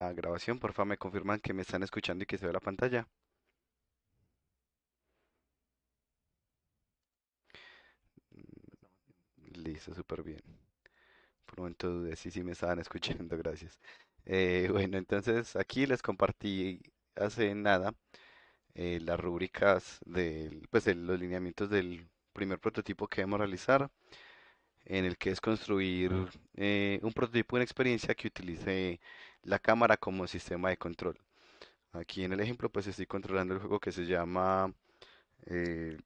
la grabación, favor me confirman que me están escuchando y que se ve la pantalla. Mm, listo, súper bien. Por un momento dudé si me estaban escuchando, gracias. Eh, bueno, entonces aquí les compartí hace nada eh, las rúbricas de pues, los lineamientos del primer prototipo que debemos realizar, en el que es construir eh, un prototipo una experiencia que utilice la cámara como sistema de control. Aquí en el ejemplo pues estoy controlando el juego que se llama... Eh,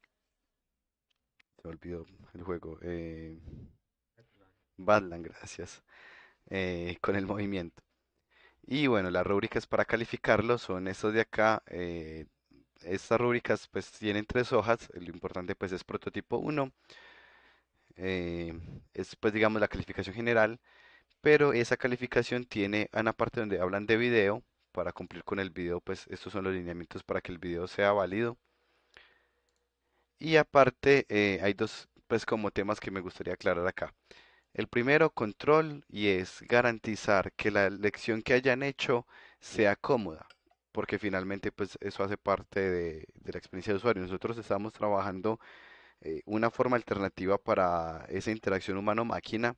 se olvidó el juego. Eh, Badland, gracias. Eh, con el movimiento. Y bueno, las rúbricas para calificarlo son estas de acá. Eh, estas rúbricas pues tienen tres hojas. Lo importante pues es prototipo 1. es pues digamos la calificación general pero esa calificación tiene una parte donde hablan de video, para cumplir con el video, pues estos son los lineamientos para que el video sea válido. Y aparte eh, hay dos, pues como temas que me gustaría aclarar acá. El primero, control, y es garantizar que la lección que hayan hecho sea cómoda, porque finalmente pues eso hace parte de, la experiencia de usuario. Nosotros estamos trabajando eh, una forma alternativa para esa interacción humano-máquina,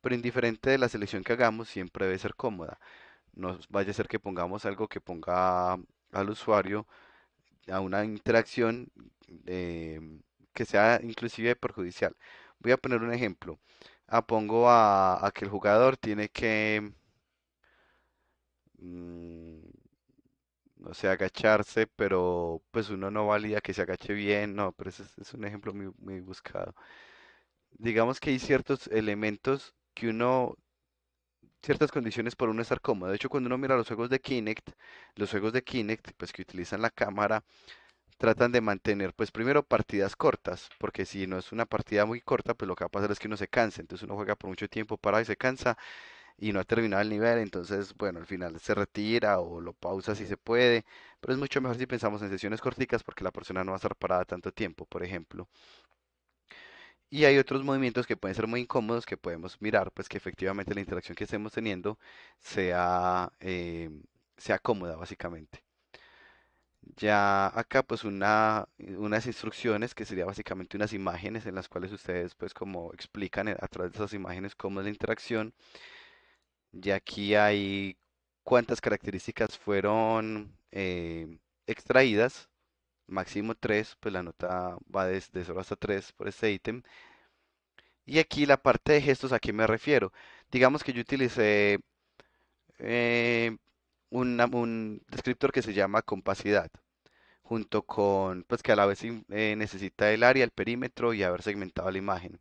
pero indiferente de la selección que hagamos, siempre debe ser cómoda. No vaya a ser que pongamos algo que ponga al usuario a una interacción em, que sea inclusive perjudicial. Voy a poner un ejemplo. Apongo ah, a, que el jugador tiene que, mm, no sé, agacharse, pero pues uno no valida que se agache bien, no, pero ese es, un ejemplo muy buscado. Digamos que hay ciertos elementos que uno ciertas condiciones para uno estar cómodo. De hecho, cuando uno mira los juegos de Kinect, los juegos de Kinect, pues que utilizan la cámara, tratan de mantener, pues primero partidas cortas, porque si no es una partida muy corta, pues lo que va a pasar es que uno se cansa. Entonces uno juega por mucho tiempo, para y se cansa y no ha terminado el nivel, entonces, bueno, al final se retira o lo pausa si se puede, pero es mucho mejor si pensamos en sesiones corticas porque la persona no va a estar parada tanto tiempo, por ejemplo. Y hay otros movimientos que pueden ser muy incómodos que podemos mirar, pues que efectivamente la interacción que estemos teniendo sea, em, sea cómoda básicamente. Ya acá pues una, unas instrucciones que sería básicamente unas imágenes en las cuales ustedes pues como explican a través de esas imágenes cómo es la interacción. Y aquí hay cuántas características fueron em, extraídas máximo 3, pues la nota va desde 0 hasta 3 por este ítem. Y aquí la parte de gestos, ¿a qué me refiero? Digamos que yo utilicé eh, un descriptor que se llama compacidad, junto con, pues que a la vez eh, necesita el área, el perímetro y haber segmentado la imagen.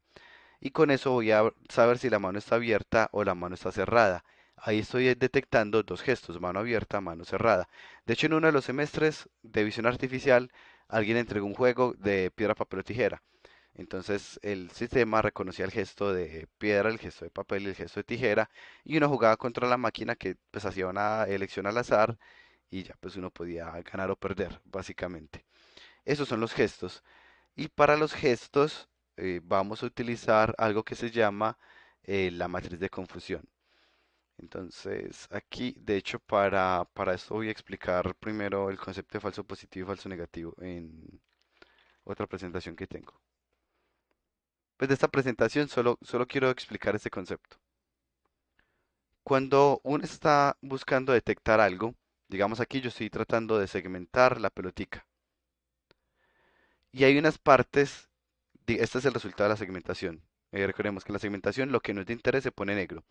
Y con eso voy a saber si la mano está abierta o la mano está cerrada. Ahí estoy detectando dos gestos, mano abierta, mano cerrada. De hecho, en uno de los semestres de visión artificial, alguien entregó un juego de piedra, papel o tijera. Entonces el sistema reconocía el gesto de piedra, el gesto de papel y el gesto de tijera, y uno jugaba contra la máquina que pues hacía una elección al azar y ya pues uno podía ganar o perder, básicamente. Esos son los gestos. Y para los gestos eh, vamos a utilizar algo que se llama eh, la matriz de confusión. Entonces, aquí, de hecho, para, para esto voy a explicar primero el concepto de falso positivo y falso negativo en otra presentación que tengo. Pues de esta presentación solo, solo quiero explicar este concepto. Cuando uno está buscando detectar algo, digamos aquí yo estoy tratando de segmentar la pelotica. Y hay unas partes, este es el resultado de la segmentación. Eh, recordemos que la segmentación, lo que no es de interés se pone negro.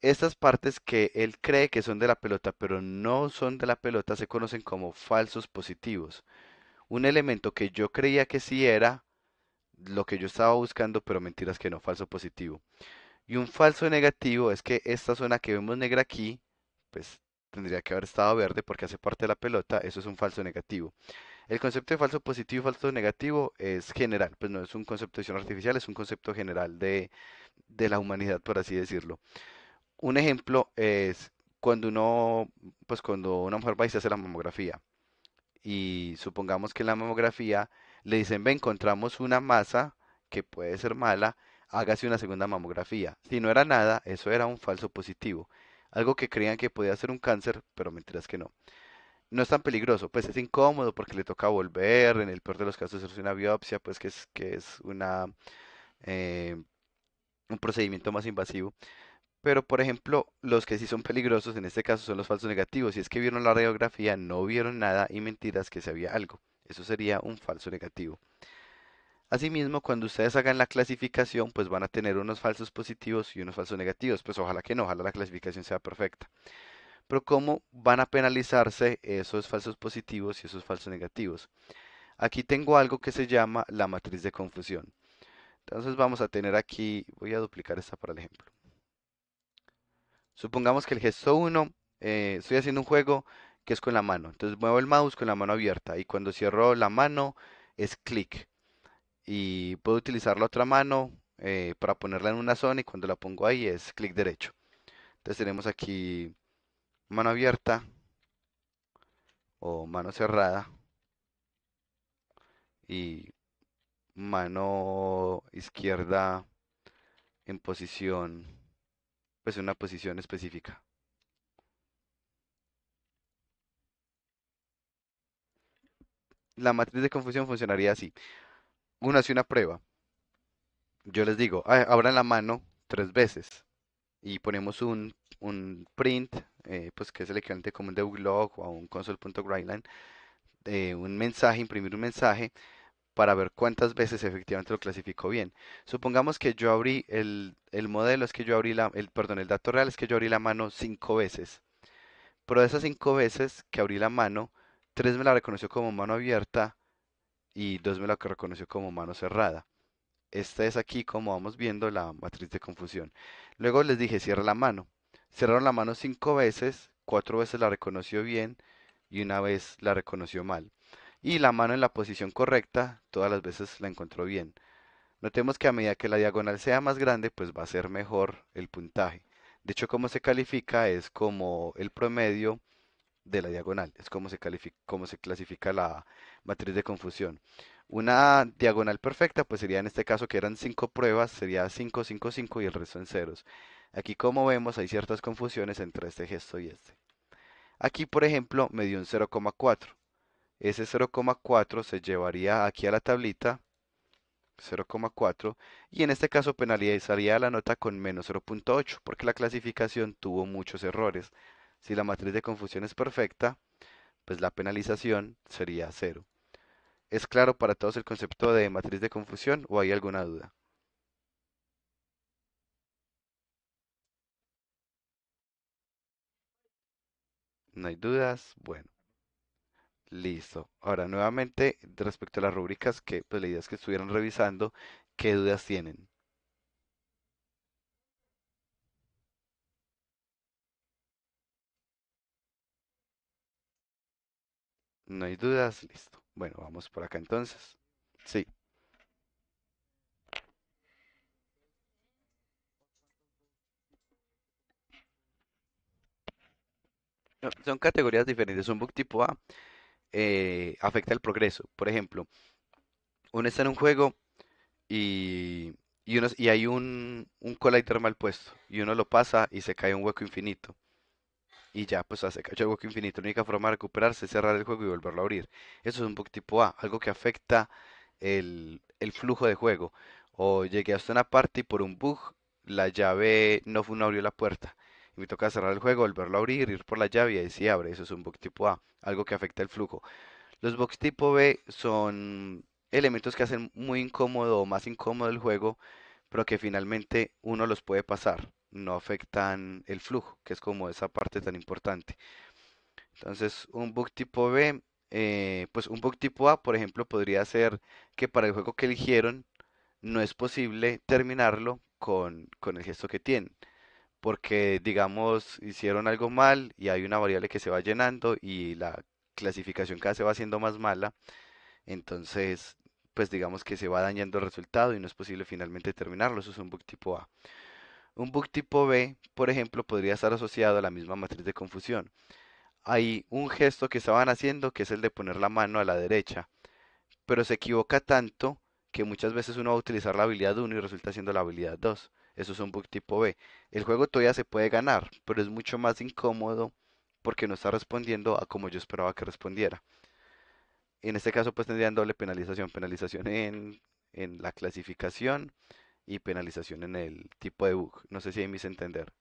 Estas partes que él cree que son de la pelota, pero no son de la pelota, se conocen como falsos positivos. Un elemento que yo creía que sí era lo que yo estaba buscando, pero mentiras que no, falso positivo. Y un falso negativo es que esta zona que vemos negra aquí, pues tendría que haber estado verde porque hace parte de la pelota, eso es un falso negativo. El concepto de falso positivo y falso negativo es general, pues no es un concepto de artificial, es un concepto general de la humanidad, por así decirlo un ejemplo es cuando uno, pues cuando una mujer va y se hace la mamografía y supongamos que en la mamografía le dicen, ve, encontramos una masa que puede ser mala, hágase una segunda mamografía. Si no era nada, eso era un falso positivo. Algo que creían que podía ser un cáncer, pero mentiras que no. No es tan peligroso, pues es incómodo porque le toca volver, en el peor de los casos es una biopsia, pues que es, que es una, eh, un procedimiento más invasivo pero, por ejemplo, los que sí son peligrosos en este caso son los falsos negativos. Si es que vieron la radiografía, no vieron nada y mentiras que se había algo. Eso sería un falso negativo. Asimismo, cuando ustedes hagan la clasificación, pues van a tener unos falsos positivos y unos falsos negativos. Pues ojalá que no, ojalá la clasificación sea perfecta. Pero ¿cómo van a penalizarse esos falsos positivos y esos falsos negativos? Aquí tengo algo que se llama la matriz de confusión. Entonces vamos a tener aquí, voy a duplicar esta para el ejemplo. Supongamos que el gesto 1, eh, estoy haciendo un juego que es con la mano. Entonces muevo el mouse con la mano abierta y cuando cierro la mano es clic. Y puedo utilizar la otra mano eh, para ponerla en una zona y cuando la pongo ahí es clic derecho. Entonces tenemos aquí mano abierta o mano cerrada y mano izquierda en posición pues, una posición específica. La matriz de confusión funcionaría así. Uno hace una prueba. Yo les digo, ah, abran la mano tres veces y ponemos un, un print, eh, pues que es el equivalente como un devlog o un console.grindline eh, un mensaje, imprimir un mensaje para ver cuántas veces efectivamente lo clasificó bien. Supongamos que yo abrí el, modelo, es que yo abrí la, perdón, el dato real es que yo abrí la mano cinco veces. Pero de esas cinco veces que abrí la mano, tres me la reconoció como mano abierta y dos me la reconoció como mano cerrada. Esta es aquí, como vamos viendo, la matriz de confusión. Luego les dije, cierra la mano. Cerraron la mano cinco veces, cuatro veces la reconoció bien y una vez la reconoció mal y la mano en la posición correcta, todas las veces la encontró bien. Notemos que a medida que la diagonal sea más grande, pues va a ser mejor el puntaje. De hecho, cómo se califica es como el promedio de la diagonal, es como se, como se clasifica la matriz de confusión. Una diagonal perfecta, pues sería en este caso que eran 5 pruebas, sería 5, 5, 5 y el resto en ceros. Aquí como vemos hay ciertas confusiones entre este gesto y este. Aquí por ejemplo me dio un 0,4. Ese 0,4 se llevaría aquí a la tablita, 0,4, y en este caso penalizaría la nota con menos 0,8, porque la clasificación tuvo muchos errores. Si la matriz de confusión es perfecta, pues la penalización sería 0. ¿Es claro para todos el concepto de matriz de confusión o hay alguna duda? No hay dudas. Bueno. Listo. Ahora, nuevamente, respecto a las rúbricas, que pues, la idea es que estuvieran revisando, ¿qué dudas tienen? No hay dudas, listo. Bueno, vamos por acá entonces. Sí. Son categorías diferentes. Un book tipo A eh, afecta el progreso. Por ejemplo, uno está en un juego y, y, hay un, un collider mal puesto y uno lo pasa y se cae un hueco infinito. Y ya, pues se cayó el hueco infinito. La única forma de recuperarse es cerrar el juego y volverlo a abrir. Eso es un bug tipo A, algo que afecta el, flujo de juego. O llegué hasta una parte y por un bug la llave no, no abrió la puerta me toca cerrar el juego, volverlo a abrir, ir por la llave y ahí abre. Eso es un bug tipo A, algo que afecta el flujo. Los bugs tipo B son elementos que hacen muy incómodo o más incómodo el juego, pero que finalmente uno los puede pasar. No afectan el flujo, que es como esa parte tan importante. Entonces, un bug tipo B, eh, pues un bug tipo A, por ejemplo, podría ser que para el juego que eligieron no es posible terminarlo con, con el gesto que tienen porque digamos hicieron algo mal y hay una variable que se va llenando y la clasificación cada se va haciendo más mala, entonces pues digamos que se va dañando el resultado y no es posible finalmente terminarlo, eso es un bug tipo A. Un bug tipo B, por ejemplo, podría estar asociado a la misma matriz de confusión. Hay un gesto que estaban haciendo que es el de poner la mano a la derecha, pero se equivoca tanto que muchas veces uno va a utilizar la habilidad 1 y resulta siendo la habilidad 2. Eso es un bug tipo B. El juego todavía se puede ganar, pero es mucho más incómodo porque no está respondiendo a como yo esperaba que respondiera. En este caso, pues tendrían doble penalización: penalización en, la clasificación y penalización en el tipo de bug. No sé si hay me entender.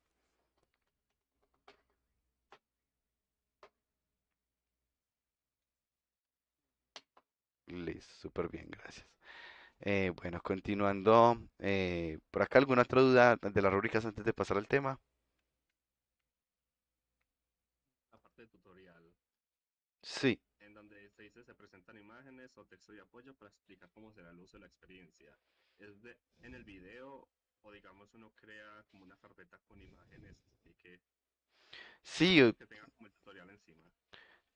Listo, súper bien, gracias. Eh, bueno, continuando, eh, por acá alguna otra duda de las rúbricas antes de pasar al tema. tutorial, Sí, en donde se dice se presentan imágenes o texto de apoyo para explicar cómo será el uso de la experiencia. ¿Es en el video o digamos uno crea como una carpeta con imágenes y que, sí, como el tutorial encima?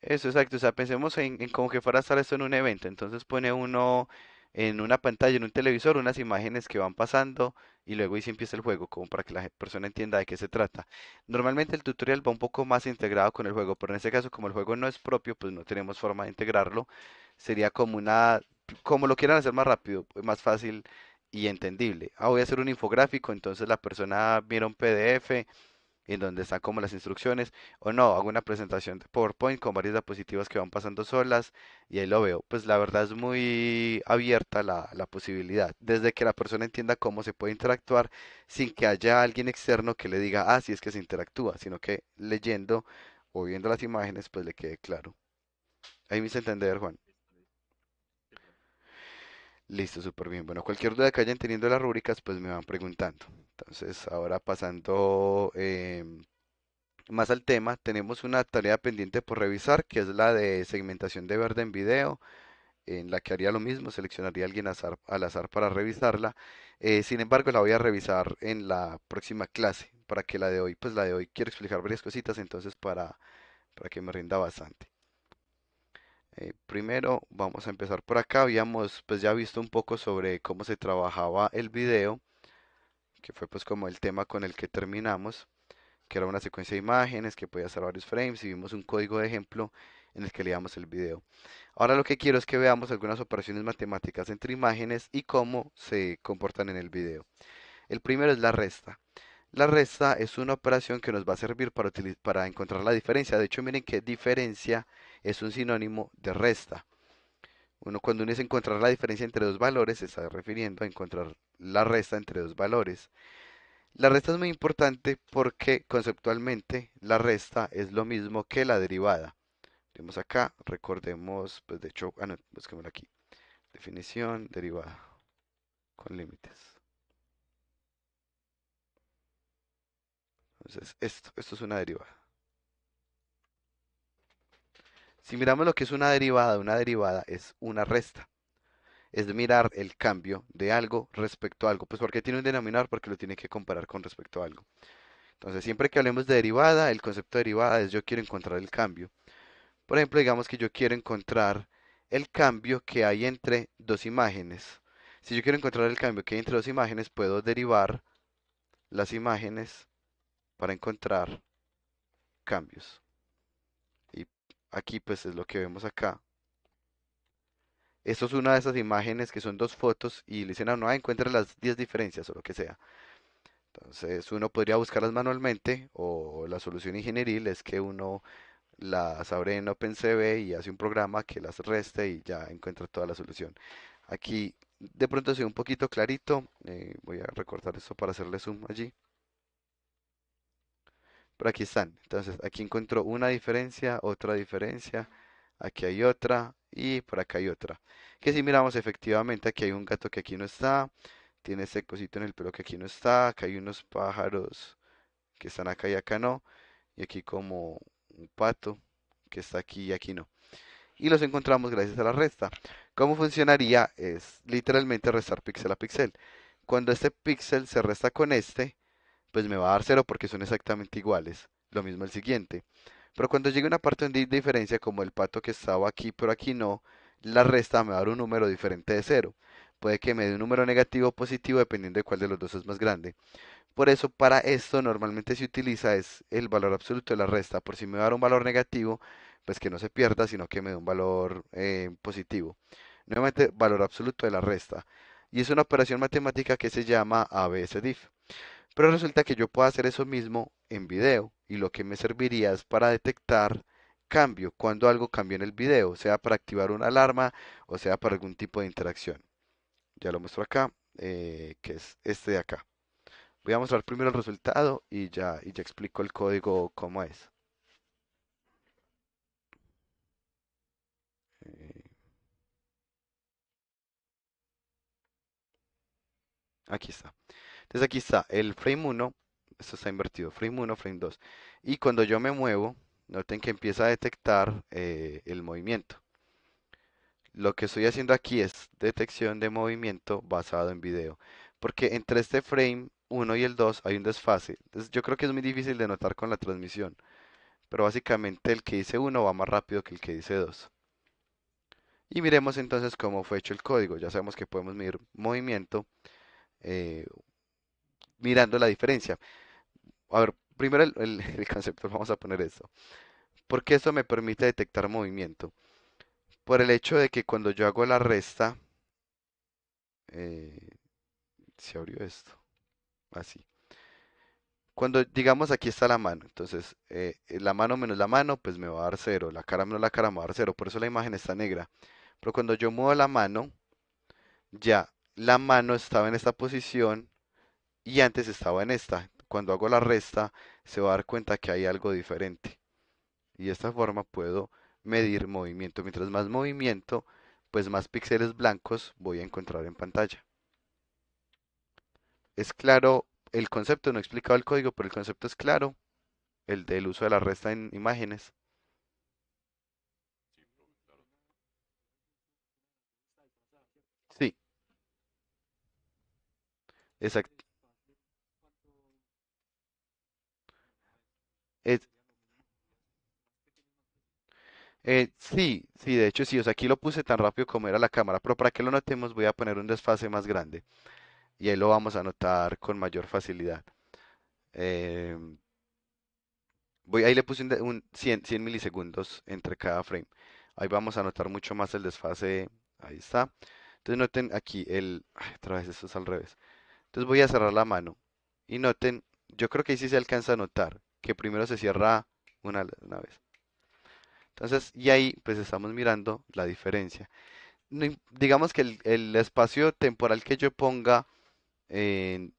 eso exacto. O sea, pensemos en, en como que fuera a estar esto en un evento. Entonces pone uno en una pantalla, en un televisor, unas imágenes que van pasando y luego ahí se empieza el juego, como para que la persona entienda de qué se trata. Normalmente el tutorial va un poco más integrado con el juego, pero en este caso como el juego no es propio, pues no tenemos forma de integrarlo. Sería como una, como lo quieran hacer más rápido, más fácil y entendible. Ah, voy a hacer un infográfico, entonces la persona mira un PDF en donde están como las instrucciones, o no, hago una presentación de PowerPoint con varias diapositivas que van pasando solas y ahí lo veo. Pues la verdad es muy abierta la, posibilidad, desde que la persona entienda cómo se puede interactuar sin que haya alguien externo que le diga, ah, sí es que se interactúa, sino que leyendo o viendo las imágenes, pues le quede claro. Ahí me hice entender, Juan. Listo, súper bien. Bueno, cualquier duda que hayan teniendo las rúbricas, pues me van preguntando. Entonces, ahora pasando em, más al tema, tenemos una tarea pendiente por revisar, que es la de segmentación de verde en video, en la que haría lo mismo, seleccionaría a alguien al azar para revisarla. Eh, sin embargo, la voy a revisar en la próxima clase, para que la de hoy, pues la de hoy quiero explicar varias cositas, entonces para, que me rinda bastante. Eh, primero vamos a empezar por acá, habíamos pues ya visto un poco sobre cómo se trabajaba el video que fue pues como el tema con el que terminamos, que era una secuencia de imágenes que podía hacer varios frames y vimos un código de ejemplo en el que leíamos el video. Ahora lo que quiero es que veamos algunas operaciones matemáticas entre imágenes y cómo se comportan en el video. El primero es la resta. La resta es una operación que nos va a servir para, para encontrar la diferencia. De hecho, miren que diferencia es un sinónimo de resta. Uno cuando uno es encontrar la diferencia entre dos valores, se está refiriendo a encontrar la resta entre dos valores. La resta es muy importante porque conceptualmente la resta es lo mismo que la derivada. Tenemos acá, recordemos, pues de hecho, ah no, aquí. Definición derivada con límites. Entonces, esto, esto es una derivada. Si miramos lo que es una derivada, una derivada es una resta. Es mirar el cambio de algo respecto a algo. Pues porque tiene un denominador, porque lo tiene que comparar con respecto a algo. Entonces, siempre que hablemos de derivada, el concepto de derivada es yo quiero encontrar el cambio. Por ejemplo, digamos que yo quiero encontrar el cambio que hay entre dos imágenes. Si yo quiero encontrar el cambio que hay entre dos imágenes, puedo derivar las imágenes para encontrar cambios aquí pues es lo que vemos acá. Esto es una de esas imágenes que son dos fotos y le dicen a uno, ah, encuentra las 10 diferencias o lo que sea. Entonces uno podría buscarlas manualmente o la solución ingenieril es que uno las abre en OpenCV y hace un programa que las reste y ya encuentra toda la solución. Aquí de pronto se ve un poquito clarito, eh, voy a recortar esto para hacerle zoom allí. Por aquí están. Entonces, aquí encontró una diferencia, otra diferencia. Aquí hay otra y por acá hay otra. Que si miramos efectivamente, aquí hay un gato que aquí no está. Tiene ese cosito en el pelo que aquí no está. Acá hay unos pájaros que están acá y acá no. Y aquí como un pato que está aquí y aquí no. Y los encontramos gracias a la resta. ¿Cómo funcionaría? Es literalmente restar píxel a píxel. Cuando este píxel se resta con este, pues me va a dar 0 porque son exactamente iguales. Lo mismo el siguiente. Pero cuando llegue una parte donde diferencia, como el pato que estaba aquí pero aquí no, la resta me va a dar un número diferente de 0. Puede que me dé un número negativo o positivo dependiendo de cuál de los dos es más grande. Por eso para esto normalmente se utiliza es el valor absoluto de la resta. Por si me va a dar un valor negativo, pues que no se pierda, sino que me dé un valor eh, positivo. Nuevamente, valor absoluto de la resta. Y es una operación matemática que se llama ABSDIF. Pero resulta que yo puedo hacer eso mismo en video y lo que me serviría es para detectar cambio, cuando algo cambió en el video, sea para activar una alarma o sea para algún tipo de interacción. Ya lo muestro acá, eh, que es este de acá. Voy a mostrar primero el resultado y ya, y ya explico el código cómo es. Eh, aquí está. Entonces aquí está el frame 1, esto está invertido, frame 1, frame 2. Y cuando yo me muevo, noten que empieza a detectar eh, el movimiento. Lo que estoy haciendo aquí es detección de movimiento basado en video. Porque entre este frame 1 y el 2 hay un desfase. yo creo que es muy difícil de notar con la transmisión. Pero básicamente el que dice 1 va más rápido que el que dice 2. Y miremos entonces cómo fue hecho el código. Ya sabemos que podemos medir movimiento. Eh, mirando la diferencia. A ver, primero el, concepto, vamos a poner esto. Porque esto me permite detectar movimiento. Por el hecho de que cuando yo hago la resta, eh, se abrió esto, así. Cuando digamos aquí está la mano, entonces eh, eh, la mano menos la mano, pues me va a dar cero, la cara menos la cara me va a dar cero, por eso la imagen está negra. Pero cuando yo muevo la mano, ya la mano estaba en esta posición y antes estaba en esta. Cuando hago la resta, se va a dar cuenta que hay algo diferente. Y de esta forma puedo medir movimiento. Mientras más movimiento, pues más píxeles blancos voy a encontrar en pantalla. Es claro el concepto, no he explicado el código, pero el concepto es claro, el del uso de la resta en imágenes. Sí. Exacto. Eh, eh, sí, sí, de hecho sí, o sea, aquí lo puse tan rápido como era la cámara, pero para que lo notemos voy a poner un desfase más grande y ahí lo vamos a notar con mayor facilidad. Eh, voy, ahí le puse un, 100, milisegundos entre cada frame. Ahí vamos a notar mucho más el desfase, ahí está. Entonces noten aquí el, otra vez esto es al revés. Entonces voy a cerrar la mano y noten, yo creo que ahí sí se alcanza a notar que primero se cierra una, vez. Entonces, y ahí pues estamos mirando la diferencia. Digamos que el, espacio temporal que yo ponga, eh,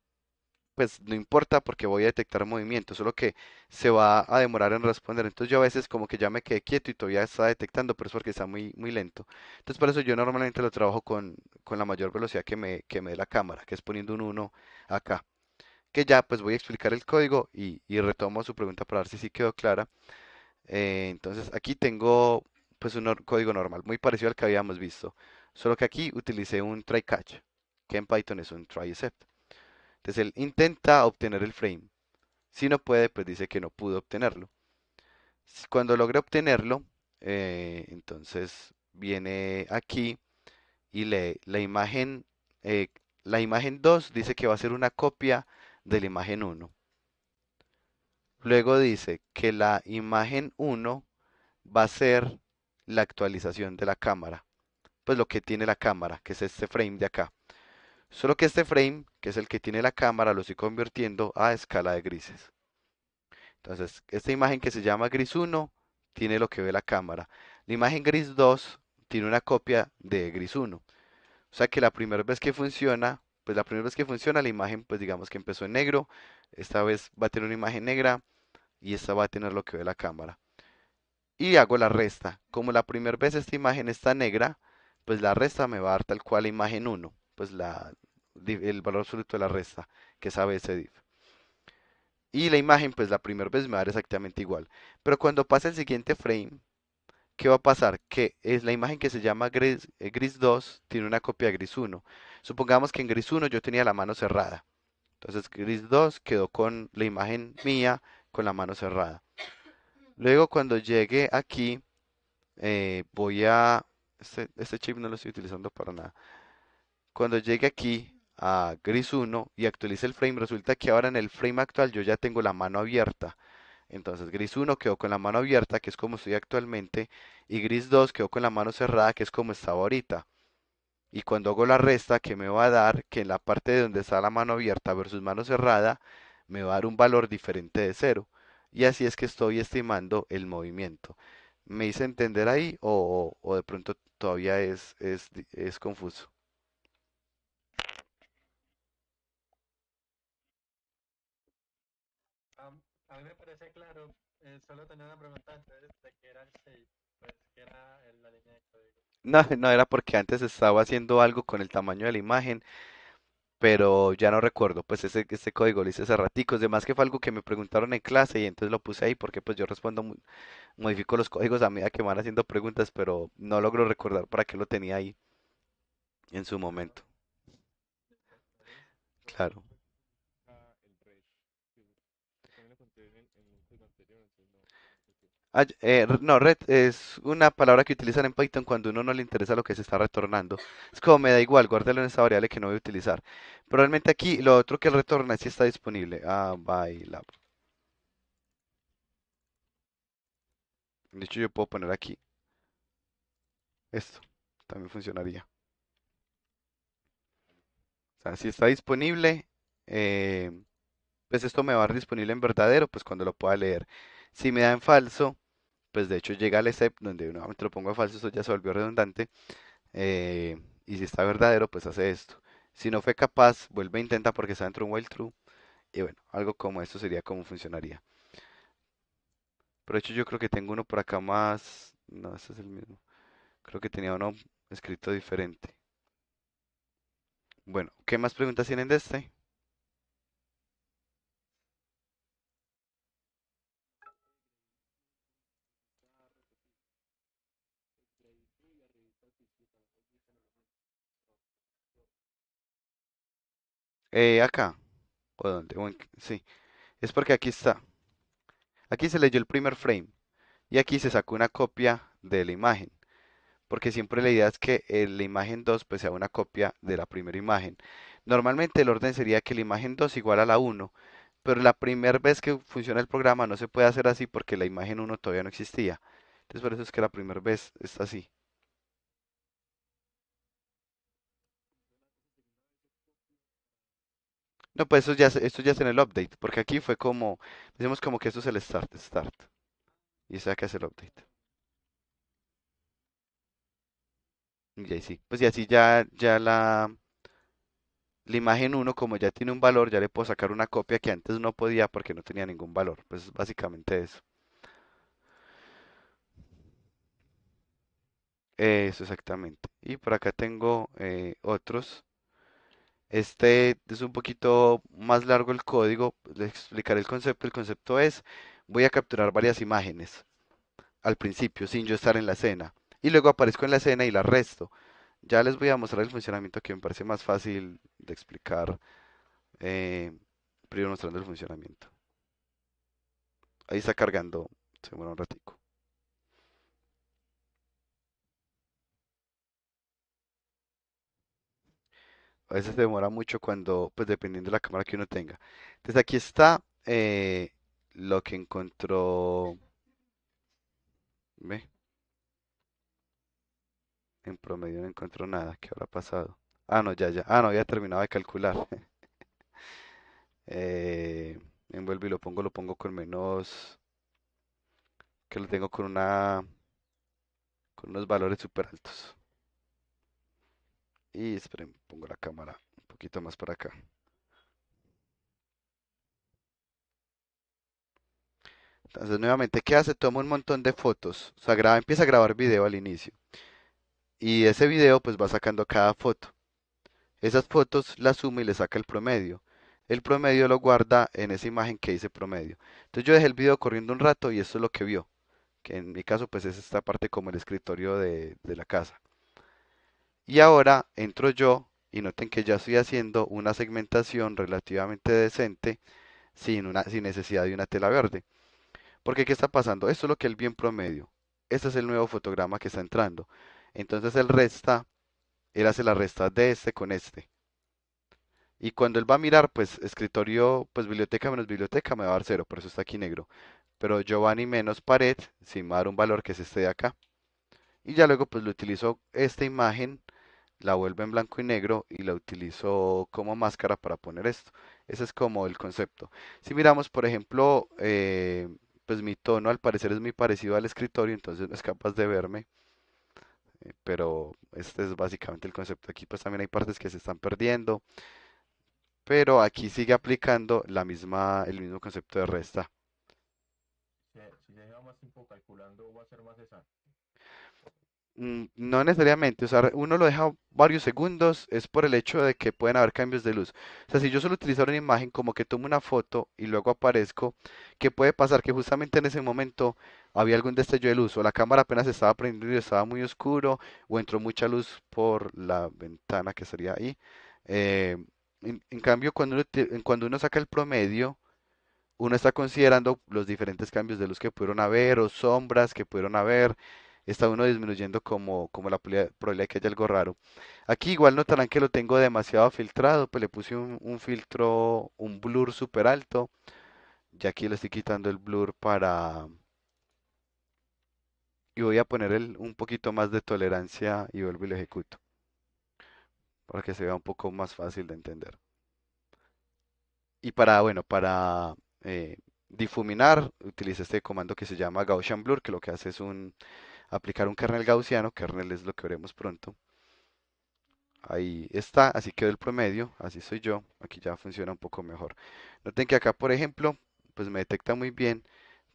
pues no importa porque voy a detectar movimiento, solo que se va a demorar en responder. Entonces yo a veces como que ya me quedé quieto y todavía está detectando, pero es porque está muy, muy lento. Entonces por eso yo normalmente lo trabajo con, con la mayor velocidad que me, que me dé la cámara, que es poniendo un 1 acá que ya pues voy a explicar el código y, retomo su pregunta para ver si sí quedó clara. Eh, entonces aquí tengo pues un código normal, muy parecido al que habíamos visto, solo que aquí utilicé un try catch, que en Python es un try except. Entonces él intenta obtener el frame, si no puede pues dice que no pudo obtenerlo. Cuando logre obtenerlo, eh, entonces viene aquí y lee la imagen, eh, la imagen 2 dice que va a ser una copia de la imagen 1. Luego dice que la imagen 1 va a ser la actualización de la cámara. Pues lo que tiene la cámara, que es este frame de acá. Solo que este frame, que es el que tiene la cámara, lo estoy convirtiendo a escala de grises. Entonces, esta imagen que se llama gris 1 tiene lo que ve la cámara. La imagen gris 2 tiene una copia de gris 1. O sea que la primera vez que funciona pues la primera vez que funciona la imagen, pues digamos que empezó en negro, esta vez va a tener una imagen negra y esta va a tener lo que ve la cámara. Y hago la resta. Como la primera vez esta imagen está negra, pues la resta me va a dar tal cual pues, la imagen 1, pues el valor absoluto de la resta, que sabe ese div. Y la imagen, pues la primera vez me va a dar exactamente igual. Pero cuando pasa el siguiente frame, ¿Qué va a pasar? Que es la imagen que se llama gris, 2 eh, tiene una copia de gris 1. Supongamos que en gris 1 yo tenía la mano cerrada. Entonces gris 2 quedó con la imagen mía con la mano cerrada. Luego cuando llegue aquí, eh, voy a... Este, este chip no lo estoy utilizando para nada. Cuando llegue aquí a gris 1 y actualice el frame, resulta que ahora en el frame actual yo ya tengo la mano abierta. Entonces gris 1 quedó con la mano abierta, que es como estoy actualmente, y gris 2 quedó con la mano cerrada, que es como estaba ahorita. Y cuando hago la resta, que me va a dar que en la parte de donde está la mano abierta versus mano cerrada, me va a dar un valor diferente de 0. Y así es que estoy estimando el movimiento. ¿Me hice entender ahí o, de pronto todavía es, es confuso? Eh, solo tenía una pregunta antes de era el pues, era código. No, no, era porque antes estaba haciendo algo con el tamaño de la imagen, pero ya no recuerdo, pues ese, código lo hice hace de además que fue algo que me preguntaron en clase y entonces lo puse ahí porque pues yo respondo, modifico los códigos a medida que van haciendo preguntas, pero no logro recordar para qué lo tenía ahí en su momento. Claro. Ah, eh, no, red es una palabra que utilizan en Python cuando uno no le interesa lo que se está retornando. Es como me da igual, guárdalo en esa variable que no voy a utilizar. probablemente aquí lo otro que retorna si está disponible. Ah, baila. De hecho, yo puedo poner aquí esto. También funcionaría. O sea, si está disponible, eh, pues esto me va a dar disponible en verdadero, pues cuando lo pueda leer. Si me da en falso, pues de hecho llega al except donde nuevamente ah, lo pongo a falso, eso ya se volvió redundante. Eh, y si está verdadero, pues hace esto. Si no fue capaz, vuelve a e intenta porque está dentro de un while true. Y bueno, algo como esto sería como funcionaría. Por hecho yo creo que tengo uno por acá más... No, este es el mismo. Creo que tenía uno escrito diferente. Bueno, ¿qué más preguntas tienen de este? Eh, acá. ¿O dónde? Sí. Es porque aquí está. Aquí se leyó el primer frame. Y aquí se sacó una copia de la imagen. Porque siempre la idea es que eh, la imagen 2 pues, sea una copia de la primera imagen. Normalmente el orden sería que la imagen 2 igual a la 1. Pero la primera vez que funciona el programa no se puede hacer así porque la imagen 1 todavía no existía. Entonces por eso es que la primera vez está así. No, pues eso ya, esto ya es en el update, porque aquí fue como, decimos como que esto es el start, start. Y hace el update. Y ahí sí. Pues y así ya, ya la, la imagen 1, como ya tiene un valor, ya le puedo sacar una copia que antes no podía porque no tenía ningún valor. Pues básicamente eso. Eso exactamente. Y por acá tengo eh, otros. Este es un poquito más largo el código, les pues, explicaré el concepto. El concepto es, voy a capturar varias imágenes al principio, sin yo estar en la escena. Y luego aparezco en la escena y la resto. Ya les voy a mostrar el funcionamiento que me parece más fácil de explicar. Eh, primero mostrando el funcionamiento. Ahí está cargando, se un ratico. a veces demora mucho cuando, pues dependiendo de la cámara que uno tenga. Entonces aquí está eh, lo que encontró. ¿Ve? En promedio no encontró nada. ¿Qué habrá pasado? Ah, no, ya, ya. Ah, no, había terminado de calcular. Eh, envuelvo y lo pongo, lo pongo con menos. Que lo tengo con una. Con unos valores súper altos. Y esperen, pongo la cámara un poquito más para acá. Entonces nuevamente, ¿qué hace? Toma un montón de fotos. O empieza a grabar video al inicio. Y ese video pues va sacando cada foto. Esas fotos las suma y le saca el promedio. El promedio lo guarda en esa imagen que dice promedio. Entonces yo dejé el video corriendo un rato y esto es lo que vio. Que en mi caso pues es esta parte como el escritorio de, de la casa. Y ahora entro yo y noten que ya estoy haciendo una segmentación relativamente decente sin, una, sin necesidad de una tela verde. Porque ¿qué está pasando? Esto es lo que el bien promedio. Este es el nuevo fotograma que está entrando. Entonces él resta, él hace la resta de este con este. Y cuando él va a mirar, pues escritorio, pues biblioteca menos biblioteca me va a dar cero, por eso está aquí negro. Pero Giovanni menos pared, sin dar un valor que es este de acá. Y ya luego pues lo utilizo esta imagen la vuelvo en blanco y negro y la utilizo como máscara para poner esto. Ese es como el concepto. Si miramos, por ejemplo, eh, pues mi tono al parecer es muy parecido al escritorio, entonces no es capaz de verme. Eh, pero este es básicamente el concepto. Aquí pues también hay partes que se están perdiendo. Pero aquí sigue aplicando la misma, el mismo concepto de resta. Si, tiempo calculando, va a ser más exacto. Mm, no necesariamente, o sea, uno lo deja varios segundos, es por el hecho de que pueden haber cambios de luz. O sea, si yo solo utilizar una imagen como que tomo una foto y luego aparezco, ¿qué puede pasar? Que justamente en ese momento había algún destello de luz, o la cámara apenas estaba prendida y estaba muy oscuro, o entró mucha luz por la ventana que sería ahí. Eh, en, cambio, cuando cuando uno saca el promedio, uno está considerando los diferentes cambios de luz que pudieron haber, o sombras que pudieron haber está uno disminuyendo como, como la probabilidad que haya algo raro. Aquí igual notarán que lo tengo demasiado filtrado, pues le puse un, filtro, un blur super alto. Ya aquí le estoy quitando el blur para... Y voy a poner un poquito más de tolerancia y vuelvo y lo ejecuto. Para que se vea un poco más fácil de entender. Y para, bueno, para... Eh, difuminar, utiliza este comando que se llama Gaussian Blur, que lo que hace es un, aplicar un kernel gaussiano, kernel es lo que veremos pronto. Ahí está, así quedó el promedio, así soy yo, aquí ya funciona un poco mejor. Noten que acá, por ejemplo, pues me detecta muy bien,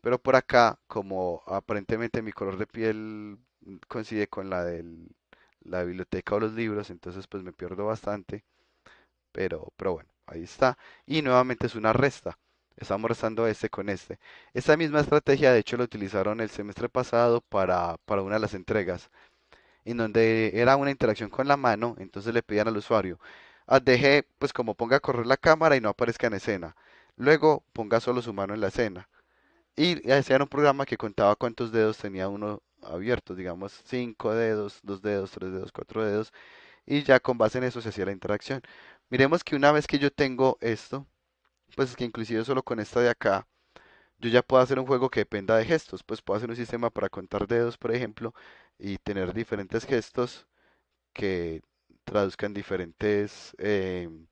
pero por acá, como aparentemente mi color de piel coincide con la de la biblioteca o los libros, entonces pues me pierdo bastante, pero, pero bueno, ahí está. Y nuevamente es una resta. Estamos rezando este con este. Esta misma estrategia, de hecho, la utilizaron el semestre pasado para, una de las entregas, en donde era una interacción con la mano, entonces le pedían al usuario, Dejé, ah, deje, pues como ponga a correr la cámara y no aparezca en escena. Luego ponga solo su mano en la escena. Y hacían un programa que contaba cuántos dedos tenía uno abierto. digamos, cinco dedos, dos dedos, tres dedos, cuatro dedos. Y ya con base en eso se hacía la interacción. Miremos que una vez que yo tengo esto, pues es que inclusive solo con esta de acá, yo ya puedo hacer un juego que dependa de gestos, pues puedo hacer un sistema para contar dedos, por ejemplo, y tener diferentes gestos que traduzcan diferentes em,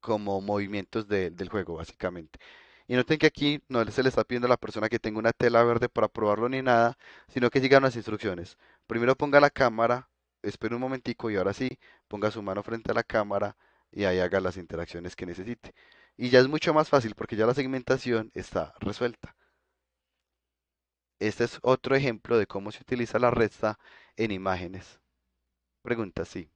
como movimientos del juego, básicamente. Y noten que aquí no se le está pidiendo a la persona que tenga una tela verde para probarlo ni nada, sino que sigan las instrucciones. Primero ponga la cámara, espere un momentico y ahora sí, ponga su mano frente a la cámara, y ahí haga las interacciones que necesite. Y ya es mucho más fácil porque ya la segmentación está resuelta. Este es otro ejemplo de cómo se utiliza la resta en imágenes. Pregunta, sí.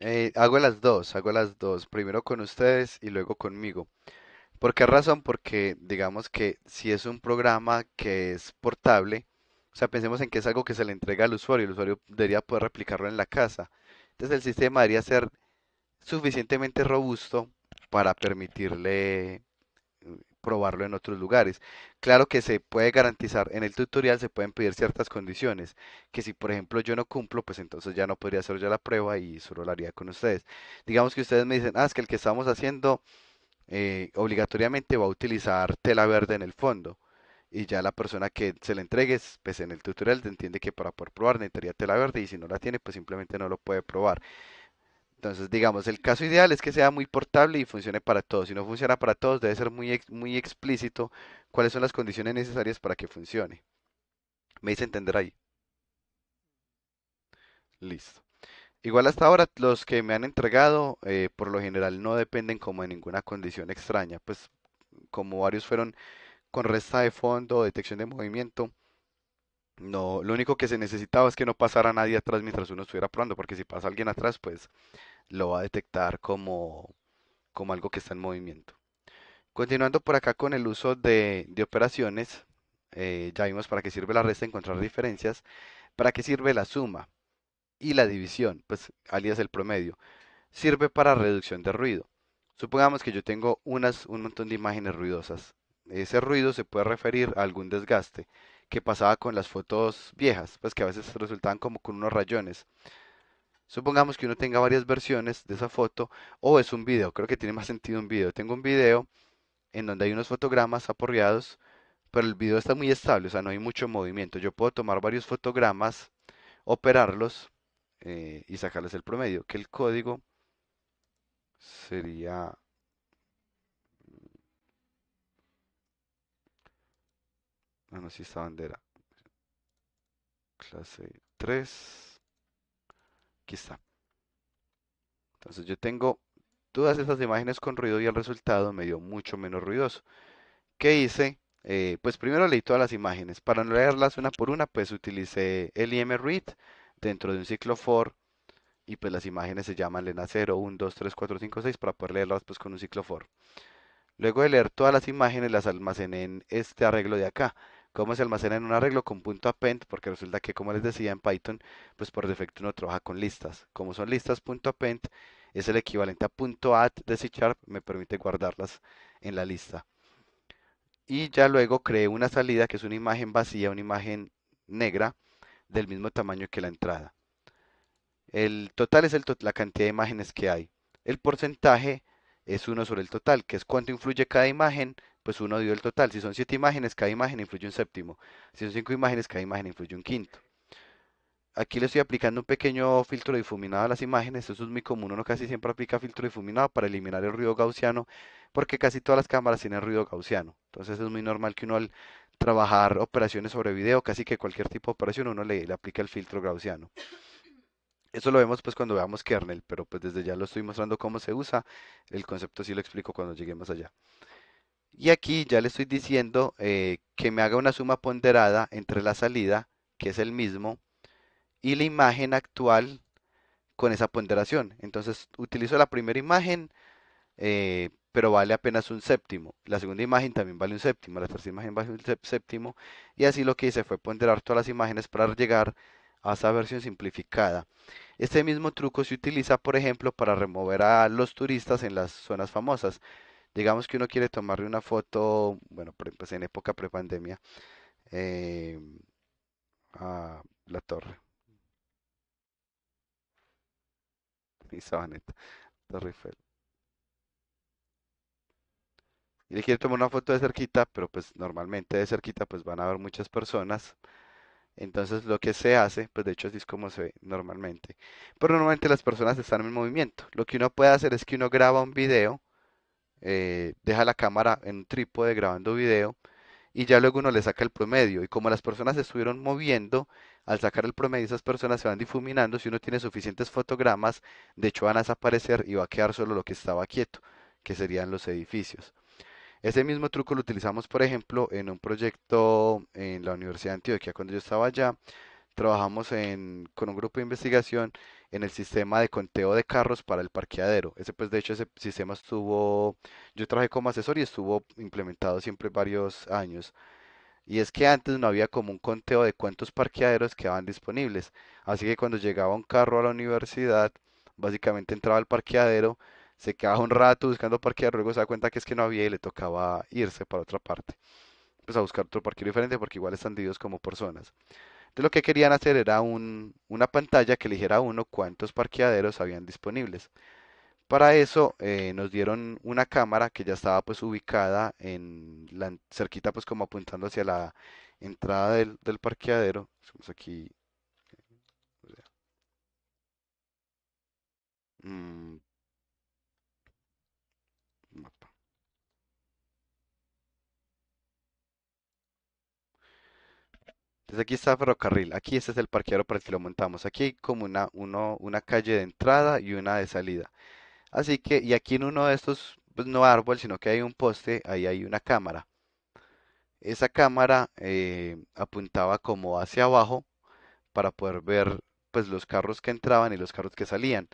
Eh, hago las dos, hago las dos, primero con ustedes y luego conmigo. ¿Por qué razón? Porque digamos que si es un programa que es portable, o sea, pensemos en que es algo que se le entrega al usuario, el usuario debería poder replicarlo en la casa. Entonces el sistema debería ser suficientemente robusto para permitirle probarlo en otros lugares. Claro que se puede garantizar, en el tutorial se pueden pedir ciertas condiciones, que si por ejemplo yo no cumplo, pues entonces ya no podría hacer ya la prueba y solo la haría con ustedes. Digamos que ustedes me dicen, ah, es que el que estamos haciendo eh, obligatoriamente va a utilizar tela verde en el fondo. Y ya la persona que se le entregue, pues en el tutorial entiende que para poder probar necesitaría tela verde y si no la tiene, pues simplemente no lo puede probar. Entonces, digamos, el caso ideal es que sea muy portable y funcione para todos. Si no funciona para todos, debe ser muy, muy explícito cuáles son las condiciones necesarias para que funcione. Me hice entender ahí. Listo. Igual hasta ahora los que me han entregado eh, por lo general no dependen como de ninguna condición extraña. Pues como varios fueron con resta de fondo, detección de movimiento, no, lo único que se necesitaba es que no pasara nadie atrás mientras uno estuviera probando, porque si pasa alguien atrás, pues lo va a detectar como, como algo que está en movimiento. Continuando por acá con el uso de, operaciones, eh, ya vimos para qué sirve la resta, encontrar diferencias, para qué sirve la suma y la división, pues alias el promedio. Sirve para reducción de ruido. Supongamos que yo tengo un montón de imágenes ruidosas. Ese ruido se puede referir a algún desgaste que pasaba con las fotos viejas, pues que a veces resultaban como con unos rayones. Supongamos que uno tenga varias versiones de esa foto o es un video, creo que tiene más sentido un video. Tengo un video en donde hay unos fotogramas aporreados, pero el video está muy estable, o sea, no hay mucho movimiento. Yo puedo tomar varios fotogramas, operarlos eh, y sacarles el promedio, que el código sería Ah, no sé si esta bandera. Clase 3. Aquí Entonces yo tengo todas esas imágenes con ruido y el resultado me dio mucho menos ruidoso. ¿Qué hice? Eh, pues primero leí todas las imágenes. Para no leerlas una por una, pues utilicé el Read dentro de un ciclo for y pues las imágenes se llaman lena 0, 1, 2, 3, 4, 5, 6 para poder leerlas pues con un ciclo for. Luego de leer todas las imágenes las almacené en este arreglo de acá cómo se almacena en un arreglo con punto .append, porque resulta que, como les decía en Python, pues por defecto uno trabaja con listas. Como son listas, punto .append es el equivalente a punto .add de C Sharp, me permite guardarlas en la lista. Y ya luego creé una salida que es una imagen vacía, una imagen negra, del mismo tamaño que la entrada. El total es la cantidad de imágenes que hay. El porcentaje es uno sobre el total, que es cuánto influye cada imagen pues uno dio el total. Si son siete imágenes, cada imagen influye un séptimo. Si son cinco imágenes, cada imagen influye un quinto. Aquí le estoy aplicando un pequeño filtro difuminado a las imágenes. Eso es muy común. Uno casi siempre aplica filtro difuminado para eliminar el ruido gaussiano, porque casi todas las cámaras tienen ruido gaussiano. Entonces es muy normal que uno al trabajar operaciones sobre video, casi que cualquier tipo de operación, uno le, le aplica el filtro gaussiano. Eso lo vemos pues cuando veamos kernel, pero pues desde ya lo estoy mostrando cómo se usa. El concepto sí lo explico cuando lleguemos allá. Y aquí ya le estoy diciendo eh, que me haga una suma ponderada entre la salida, que es el mismo, y la imagen actual con esa ponderación. Entonces utilizo la primera imagen, eh, pero vale apenas un séptimo. La segunda imagen también vale un séptimo, la tercera imagen vale un séptimo. Y así lo que hice fue ponderar todas las imágenes para llegar a esa versión simplificada. Este mismo truco se utiliza, por ejemplo, para remover a los turistas en las zonas famosas digamos que uno quiere tomarle una foto, bueno, pues en época prepandemia, eh, a la torre. Y Y le quiere tomar una foto de cerquita, pero pues normalmente de cerquita pues van a ver muchas personas. Entonces lo que se hace, pues de hecho así es como se ve normalmente. Pero normalmente las personas están en movimiento. Lo que uno puede hacer es que uno graba un video eh, deja la cámara en un trípode grabando video y ya luego uno le saca el promedio. Y como las personas se estuvieron moviendo, al sacar el promedio esas personas se van difuminando. Si uno tiene suficientes fotogramas, de hecho van a desaparecer y va a quedar solo lo que estaba quieto, que serían los edificios. Ese mismo truco lo utilizamos, por ejemplo, en un proyecto en la Universidad de Antioquia cuando yo estaba allá trabajamos con un grupo de investigación en el sistema de conteo de carros para el parqueadero. Ese, pues, de hecho, ese sistema estuvo, yo trabajé como asesor y estuvo implementado siempre varios años. Y es que antes no había como un conteo de cuántos parqueaderos quedaban disponibles. Así que cuando llegaba un carro a la universidad, básicamente entraba al parqueadero, se quedaba un rato buscando parqueadero, luego se da cuenta que es que no había y le tocaba irse para otra parte. Pues a buscar otro parqueo diferente porque igual están divididos como personas. Entonces lo que querían hacer era una pantalla que eligiera a uno cuántos parqueaderos habían disponibles. Para eso eh, nos dieron una cámara que ya estaba pues ubicada en la cerquita pues como apuntando hacia la entrada del, parqueadero. aquí. Mm, Entonces aquí está el ferrocarril, aquí este es el parqueadero para el que lo montamos. Aquí hay como una, una calle de entrada y una de salida. Así que, y aquí en uno de estos, pues no árbol, sino que hay un poste, ahí hay una cámara. Esa cámara eh, apuntaba como hacia abajo para poder ver pues los carros que entraban y los carros que salían.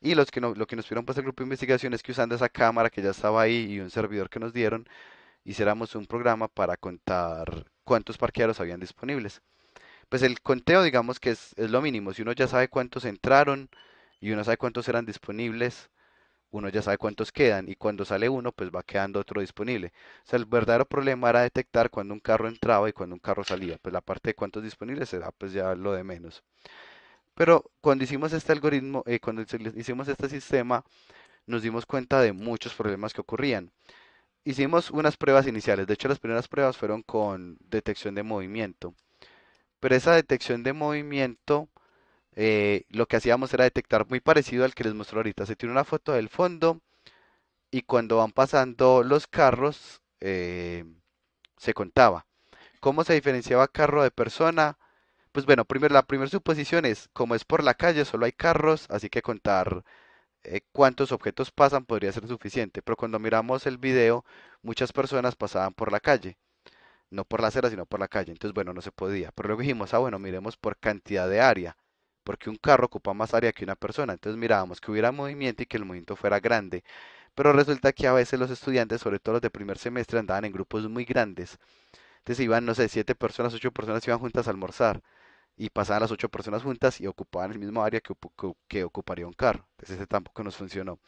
Y los que lo que nos pidieron pues el grupo de investigación es que usando esa cámara que ya estaba ahí y un servidor que nos dieron, hiciéramos un programa para contar cuántos parqueados habían disponibles. Pues el conteo, digamos que es, lo mínimo. Si uno ya sabe cuántos entraron y uno sabe cuántos eran disponibles, uno ya sabe cuántos quedan y cuando sale uno, pues va quedando otro disponible. O sea, el verdadero problema era detectar cuando un carro entraba y cuando un carro salía. Pues la parte de cuántos disponibles era pues ya lo de menos. Pero cuando hicimos este algoritmo, eh, cuando hicimos este sistema, nos dimos cuenta de muchos problemas que ocurrían hicimos unas pruebas iniciales. De hecho, las primeras pruebas fueron con detección de movimiento. Pero esa detección de movimiento, eh, lo que hacíamos era detectar muy parecido al que les mostré ahorita. Se tiene una foto del fondo y cuando van pasando los carros, eh, se contaba. ¿Cómo se diferenciaba carro de persona? Pues bueno, primero, la primera suposición es, como es por la calle, solo hay carros, así que contar eh, cuántos objetos pasan podría ser suficiente, pero cuando miramos el video, muchas personas pasaban por la calle, no por la acera, sino por la calle, entonces bueno, no se podía, pero luego dijimos, ah bueno, miremos por cantidad de área, porque un carro ocupa más área que una persona, entonces mirábamos que hubiera movimiento y que el movimiento fuera grande, pero resulta que a veces los estudiantes, sobre todo los de primer semestre, andaban en grupos muy grandes, entonces iban, no sé, siete personas, ocho personas iban juntas a almorzar, y pasaban las ocho personas juntas y ocupaban el mismo área que, ocuparía un carro. Entonces pues ese tampoco nos funcionó.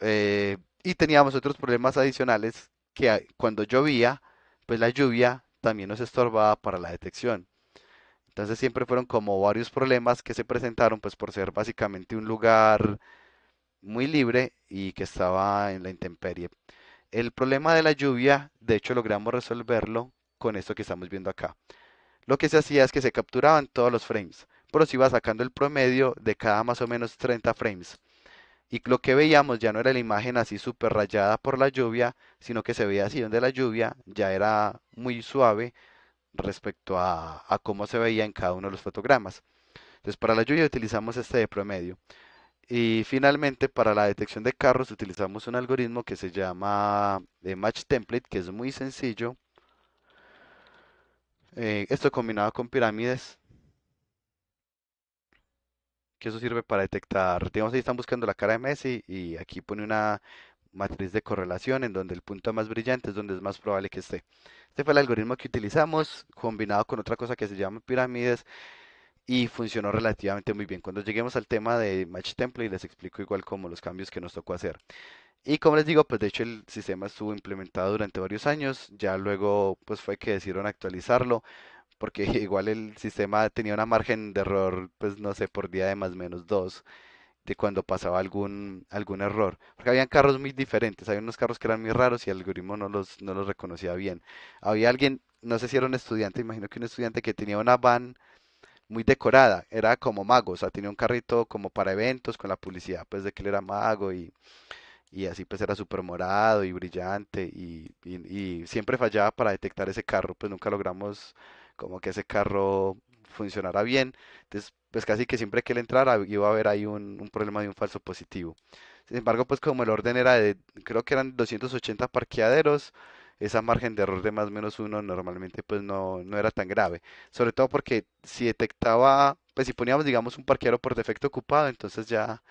Eh, y teníamos otros problemas adicionales que cuando llovía, pues la lluvia también nos estorbaba para la detección. Entonces siempre fueron como varios problemas que se presentaron, pues por ser básicamente un lugar muy libre y que estaba en la intemperie. El problema de la lluvia, de hecho, logramos resolverlo con esto que estamos viendo acá. Lo que se hacía es que se capturaban todos los frames, pero se iba sacando el promedio de cada más o menos 30 frames. Y lo que veíamos ya no era la imagen así súper rayada por la lluvia, sino que se veía así donde la lluvia ya era muy suave respecto a, cómo se veía en cada uno de los fotogramas. Entonces para la lluvia utilizamos este de promedio. Y finalmente, para la detección de carros utilizamos un algoritmo que se llama eh, Match Template, que es muy sencillo eh, esto combinado con pirámides, que eso sirve para detectar, digamos, ahí están buscando la cara de Messi y aquí pone una matriz de correlación en donde el punto más brillante es donde es más probable que esté. Este fue el algoritmo que utilizamos, combinado con otra cosa que se llama pirámides y funcionó relativamente muy bien. Cuando lleguemos al tema de Match Template les explico igual como los cambios que nos tocó hacer. Y como les digo, pues de hecho el sistema estuvo implementado durante varios años, ya luego pues fue que decidieron actualizarlo, porque igual el sistema tenía una margen de error, pues no sé, por día de más o menos dos, de cuando pasaba algún, algún error. Porque habían carros muy diferentes, había unos carros que eran muy raros y el algoritmo no los, no los reconocía bien. Había alguien, no sé si era un estudiante, imagino que un estudiante que tenía una van muy decorada, era como mago, o sea, tenía un carrito como para eventos con la publicidad, pues de que él era mago y y así pues era súper morado y brillante y, siempre fallaba para detectar ese carro, pues nunca logramos como que ese carro funcionara bien. Entonces pues casi que siempre que él entrara iba a haber ahí un, problema de un falso positivo. Sin embargo, pues como el orden era de, creo que eran 280 parqueaderos, esa margen de error de más o menos uno normalmente pues no, era tan grave. Sobre todo porque si detectaba, pues si poníamos digamos un parqueadero por defecto ocupado, entonces ya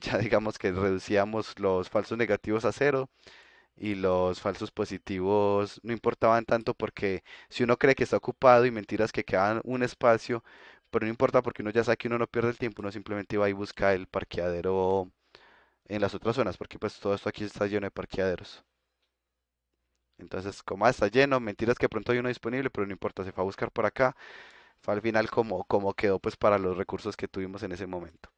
ya digamos que reducíamos los falsos negativos a cero y los falsos positivos no importaban tanto porque si uno cree que está ocupado y mentiras que quedan un espacio, pero no importa porque uno ya sabe que uno no pierde el tiempo, uno simplemente va y busca el parqueadero en las otras zonas, porque pues todo esto aquí está lleno de parqueaderos. Entonces, como ah, está lleno, mentiras que pronto hay uno disponible, pero no importa, se fue a buscar por acá. Fue al final como, como quedó pues para los recursos que tuvimos en ese momento.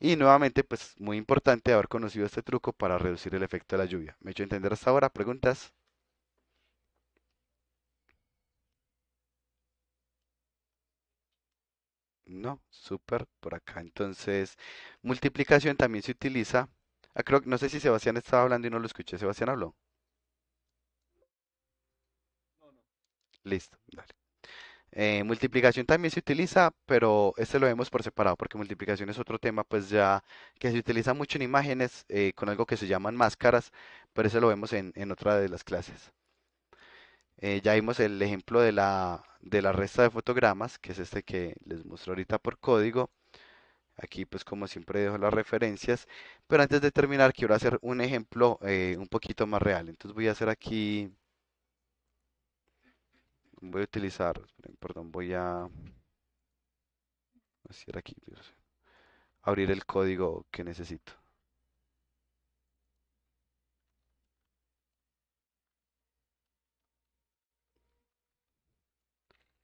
Y nuevamente, pues muy importante haber conocido este truco para reducir el efecto de la lluvia. ¿Me he hecho entender hasta ahora? ¿Preguntas? No, súper, por acá. Entonces, multiplicación también se utiliza. Ah, creo, no sé si Sebastián estaba hablando y no lo escuché. ¿Sebastián habló? Listo, dale. Eh, multiplicación también se utiliza, pero este lo vemos por separado, porque multiplicación es otro tema, pues ya que se utiliza mucho en imágenes eh, con algo que se llaman máscaras, pero ese lo vemos en, otra de las clases. Eh, ya vimos el ejemplo de la, resta de fotogramas, que es este que les muestro ahorita por código. Aquí pues como siempre dejo las referencias, pero antes de terminar quiero hacer un ejemplo un poquito más real. Entonces voy a hacer aquí voy a utilizar, perdón, voy a hacer aquí, abrir el código que necesito.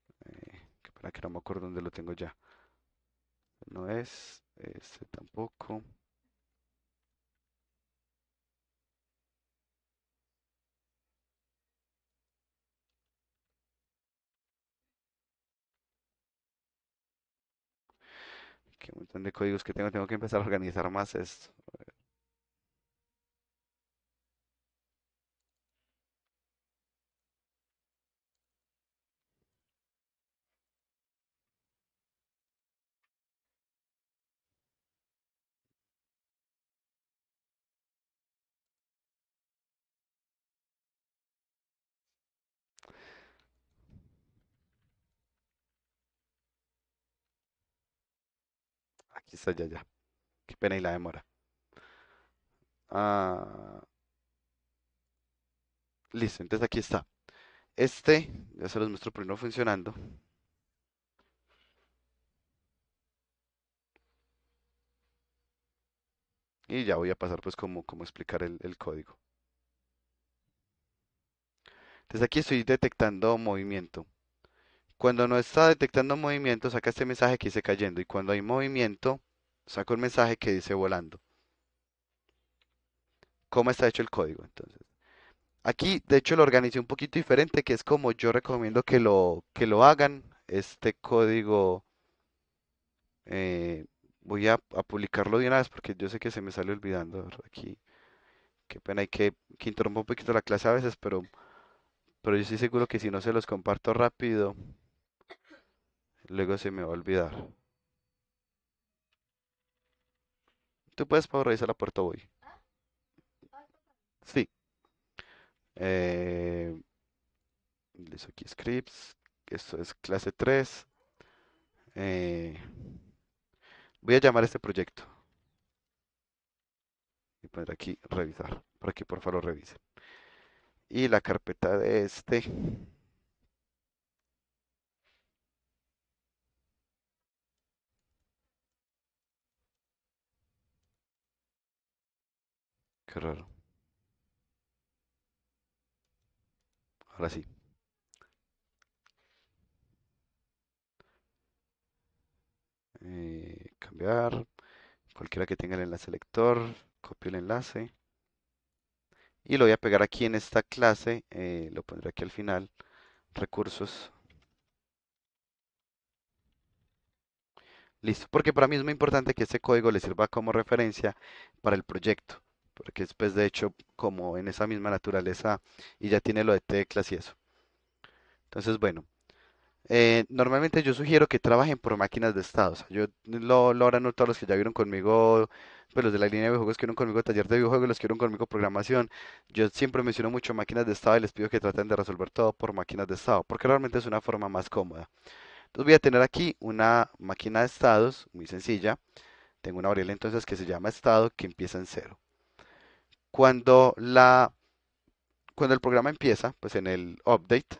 espera eh, para que no me acuerdo dónde lo tengo ya. No es, este tampoco. un montón de códigos que tengo, tengo que empezar a organizar más esto. allá ya, ya. Qué pena y la demora. Ah. listo, entonces aquí está. Este, ya se los muestro primero funcionando. Y ya voy a pasar pues como, como explicar el, el código. Entonces aquí estoy detectando movimiento. Cuando no está detectando movimiento, saca este mensaje que dice cayendo. Y cuando hay movimiento, saco un mensaje que dice volando. ¿Cómo está hecho el código? Entonces, aquí de hecho lo organicé un poquito diferente, que es como yo recomiendo que lo, que lo hagan. Este código eh, voy a, publicarlo de una vez porque yo sé que se me sale olvidando aquí. Qué pena, hay que, que interrumpo un poquito la clase a veces, pero, pero yo estoy seguro que si no se los comparto rápido, luego se me va a olvidar. Tú puedes por revisar la puerta hoy. Sí. Eh, listo, aquí scripts. Esto es clase 3. Eh, voy a llamar este proyecto. Y poner aquí revisar. Por aquí, por favor, revisen. Y la carpeta de este Ahora sí. Eh, cambiar. Cualquiera que tenga el enlace lector, copio el enlace. Y lo voy a pegar aquí en esta clase, eh, lo pondré aquí al final, recursos. Listo, porque para mí es muy importante que este código le sirva como referencia para el proyecto porque después de hecho como en esa misma naturaleza y ya tiene lo de teclas y eso. Entonces, bueno, eh, normalmente yo sugiero que trabajen por máquinas de estados, yo lo, lo habrán todos los que ya vieron conmigo, pues los de la línea de videojuegos que vieron conmigo taller de videojuegos, los que vieron conmigo programación. Yo siempre menciono mucho máquinas de estado y les pido que traten de resolver todo por máquinas de estado, porque realmente es una forma más cómoda. Entonces voy a tener aquí una máquina de estados muy sencilla. Tengo una variable entonces que se llama estado que empieza en cero. Cuando, la, cuando el programa empieza, pues en el update,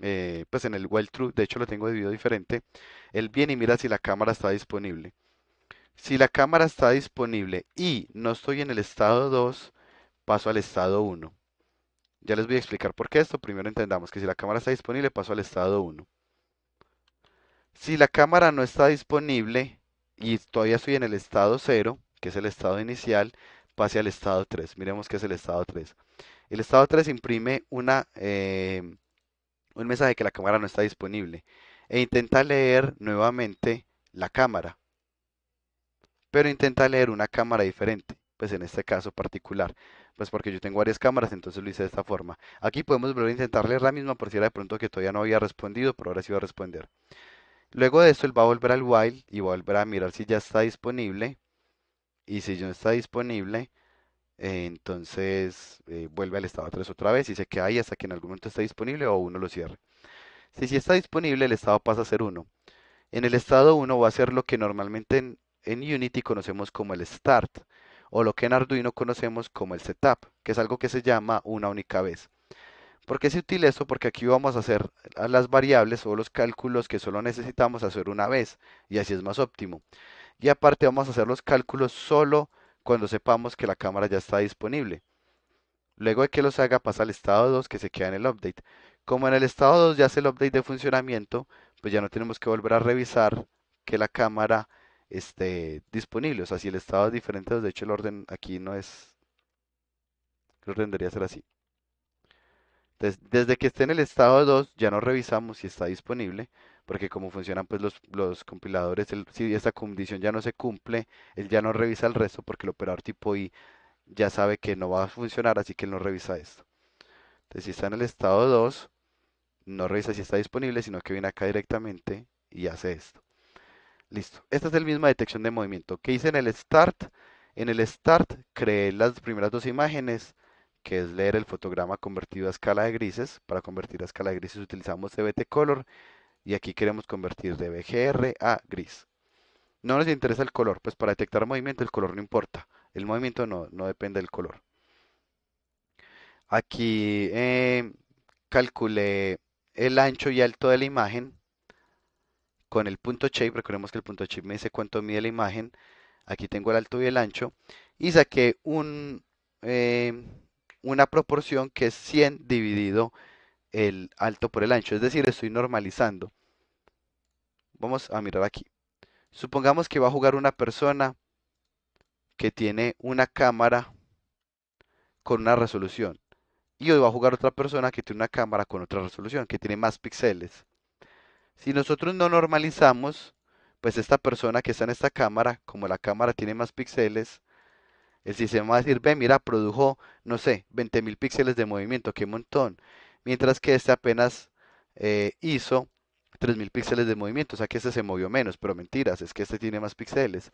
eh, pues en el while true, de hecho lo tengo de video diferente, él viene y mira si la cámara está disponible. Si la cámara está disponible y no estoy en el estado 2, paso al estado 1. Ya les voy a explicar por qué esto. Primero entendamos que si la cámara está disponible, paso al estado 1. Si la cámara no está disponible y todavía estoy en el estado 0, que es el estado inicial, pase al estado 3. Miremos que es el estado 3. El estado 3 imprime una, eh, un mensaje que la cámara no está disponible e intenta leer nuevamente la cámara, pero intenta leer una cámara diferente, pues en este caso particular, pues porque yo tengo varias cámaras, entonces lo hice de esta forma. Aquí podemos volver a intentar leer la misma por si era de pronto que todavía no había respondido, pero ahora sí va a responder. Luego de esto él va a volver al while y va a volver a mirar si ya está disponible y si no está disponible, eh, entonces eh, vuelve al estado 3 otra vez y se queda ahí hasta que en algún momento está disponible o uno lo cierre. Si sí está disponible, el estado pasa a ser 1. En el estado 1 va a ser lo que normalmente en, Unity conocemos como el start o lo que en Arduino conocemos como el setup, que es algo que se llama una única vez. ¿Por qué útil útil esto? Porque aquí vamos a hacer las variables o los cálculos que solo necesitamos hacer una vez y así es más óptimo y aparte vamos a hacer los cálculos solo cuando sepamos que la cámara ya está disponible. Luego de que los haga pasa al estado 2 que se queda en el update. Como en el estado 2 ya hace el update de funcionamiento, pues ya no tenemos que volver a revisar que la cámara esté disponible. O sea, si el estado es diferente, de hecho el orden aquí no es... El orden debería ser así. Entonces, desde que esté en el estado 2 ya no revisamos si está disponible porque como funcionan pues los, compiladores, el, si esta condición ya no se cumple, él ya no revisa el resto porque el operador tipo I ya sabe que no va a funcionar, así que él no revisa esto. Entonces si está en el estado 2, no revisa si está disponible, sino que viene acá directamente y hace esto. Listo. Esta es la misma detección de movimiento ¿Qué hice en el start. En el start creé las primeras dos imágenes, que es leer el fotograma convertido a escala de grises. Para convertir a escala de grises utilizamos CBT Color y aquí queremos convertir de BGR a gris. No nos interesa el color, pues para detectar movimiento el color no importa. El movimiento no, depende del color. Aquí eh, calculé el ancho y alto de la imagen con el punto shape. Recordemos que el punto shape me dice cuánto mide la imagen. Aquí tengo el alto y el ancho. Y saqué un, em, una proporción que es 100 dividido el alto por el ancho, es decir, estoy normalizando. Vamos a mirar aquí. Supongamos que va a jugar una persona que tiene una cámara con una resolución. Y hoy va a jugar otra persona que tiene una cámara con otra resolución, que tiene más píxeles. Si nosotros no normalizamos, pues esta persona que está en esta cámara, como la cámara tiene más píxeles, el sistema va a decir, ve, mira, produjo, no sé, 20.000 píxeles de movimiento, qué montón mientras que este apenas eh, hizo 3000 píxeles de movimiento, o sea que este se movió menos, pero mentiras, es que este tiene más píxeles.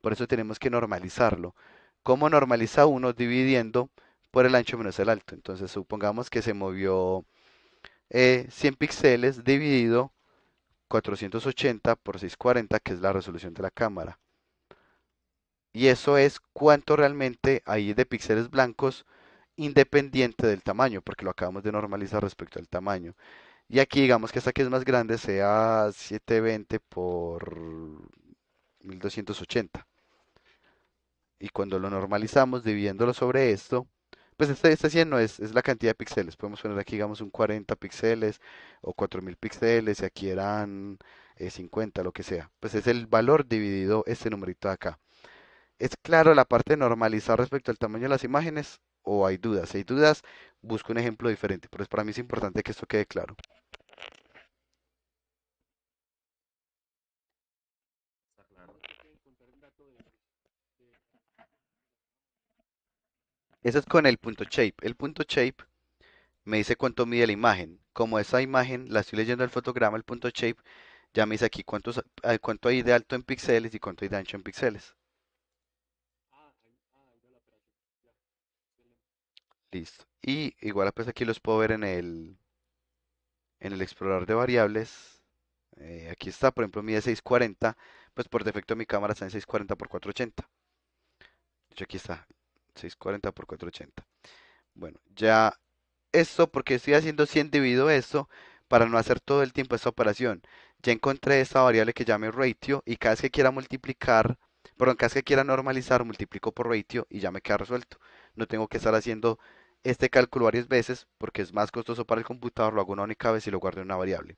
Por eso tenemos que normalizarlo. ¿Cómo normaliza uno? Dividiendo por el ancho menos el alto. Entonces supongamos que se movió 100 eh, píxeles dividido 480 por 640, que es la resolución de la cámara. Y eso es cuánto realmente hay de píxeles blancos independiente del tamaño, porque lo acabamos de normalizar respecto al tamaño. Y aquí digamos que esta que es más grande sea 720 por 1280. Y cuando lo normalizamos dividiéndolo sobre esto, pues este, 100 este es, la cantidad de píxeles. Podemos poner aquí digamos un 40 píxeles o 4000 píxeles y aquí eran 50, eh, lo que sea. Pues es el valor dividido este numerito de acá. ¿Es claro la parte de normalizar respecto al tamaño de las imágenes? o hay dudas. Si hay dudas, busco un ejemplo diferente, pero para mí es importante que esto quede claro. Eso es con el punto shape. El punto shape me dice cuánto mide la imagen. Como esa imagen la estoy leyendo el fotograma, el punto shape, ya me dice aquí cuántos, eh, cuánto hay de alto en píxeles y cuánto hay de ancho en píxeles. Listo. Y igual pues aquí los puedo ver en el, en el explorador de variables. Eh, aquí está, por ejemplo, mide 640. Pues por defecto mi cámara está en 640 x 480. De hecho, aquí está. 640 x 480. Bueno, ya esto, porque estoy haciendo 100 dividido esto, para no hacer todo el tiempo esta operación. Ya encontré esta variable que llame ratio y cada vez que quiera multiplicar, perdón, cada vez que quiera normalizar, multiplico por ratio y ya me queda resuelto. No tengo que estar haciendo este cálculo varias veces porque es más costoso para el computador, lo hago una única vez y lo guardo en una variable.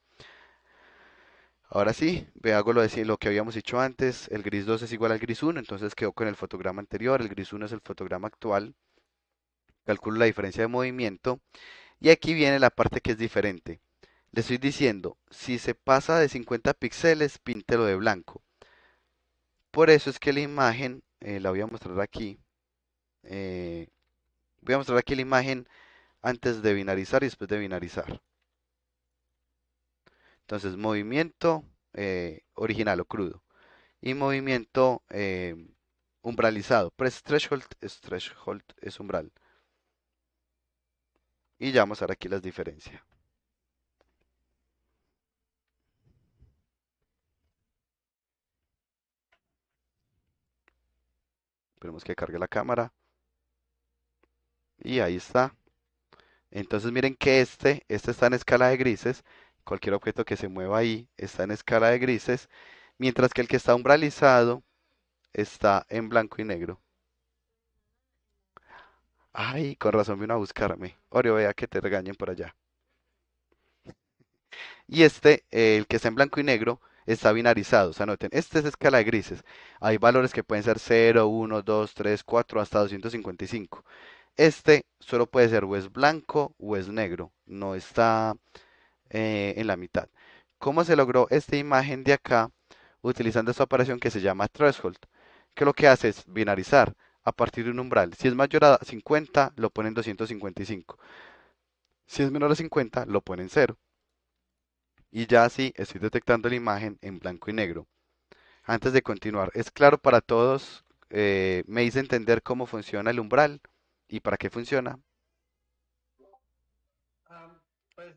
Ahora sí, hago lo, lo que habíamos dicho antes, el gris 2 es igual al gris 1, entonces quedó con el fotograma anterior, el gris 1 es el fotograma actual, calculo la diferencia de movimiento, y aquí viene la parte que es diferente. Le estoy diciendo, si se pasa de 50 píxeles, píntelo de blanco. Por eso es que la imagen, eh, la voy a mostrar aquí, eh, Voy a mostrar aquí la imagen antes de binarizar y después de binarizar. Entonces, movimiento eh, original o crudo. Y movimiento eh, umbralizado. Press threshold, threshold es umbral. Y ya vamos a ver aquí las diferencias. Esperemos que cargue la cámara y ahí está. Entonces miren que este, este está en escala de grises, cualquier objeto que se mueva ahí está en escala de grises, mientras que el que está umbralizado está en blanco y negro. Ay, con razón vino a buscarme. Oreo, vea que te regañen por allá. Y este, el que está en blanco y negro, está binarizado. O sea, noten, este es escala de grises. Hay valores que pueden ser 0, 1, 2, 3, 4, hasta 255. Este solo puede ser o es blanco o es negro, no está eh, en la mitad. ¿Cómo se logró esta imagen de acá? Utilizando esta operación que se llama threshold, que lo que hace es binarizar a partir de un umbral. Si es mayor a 50, lo ponen 255. Si es menor a 50, lo ponen 0. Y ya así estoy detectando la imagen en blanco y negro. Antes de continuar, ¿es claro para todos? Eh, ¿Me hice entender cómo funciona el umbral? ¿Y para qué funciona? Ah, pues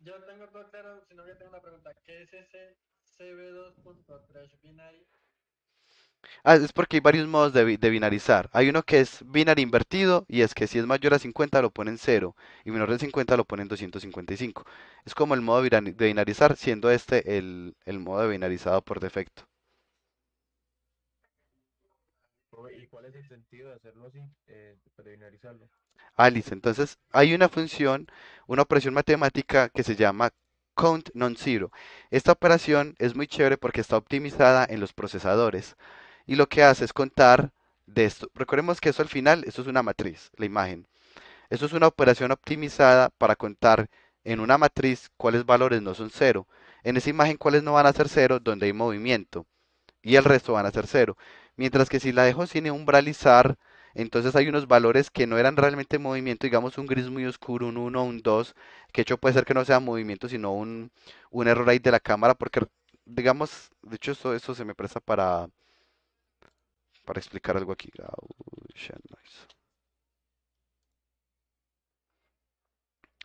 yo tengo todo claro, no, yo tengo una pregunta. ¿Qué es ese cb 23 binary? Ah, es porque hay varios modos de, binarizar. Hay uno que es binario invertido y es que si es mayor a 50 lo ponen 0 y menor de 50 lo ponen 255. Es como el modo de binarizar, siendo este el, el modo de binarizado por defecto. sentido de hacerlo así, Ah, Entonces, hay una función, una operación matemática que se llama count non-zero. Esta operación es muy chévere porque está optimizada en los procesadores y lo que hace es contar de esto. Recordemos que eso al final, esto es una matriz, la imagen. Esto es una operación optimizada para contar en una matriz cuáles valores no son cero. En esa imagen cuáles no van a ser cero, donde hay movimiento. Y el resto van a ser cero. Mientras que si la dejo sin umbralizar, entonces hay unos valores que no eran realmente movimiento, digamos un gris muy oscuro, un 1, un 2, que hecho puede ser que no sea movimiento, sino un, error ahí de la cámara, porque digamos, de hecho esto, eso se me presta para, para explicar algo aquí.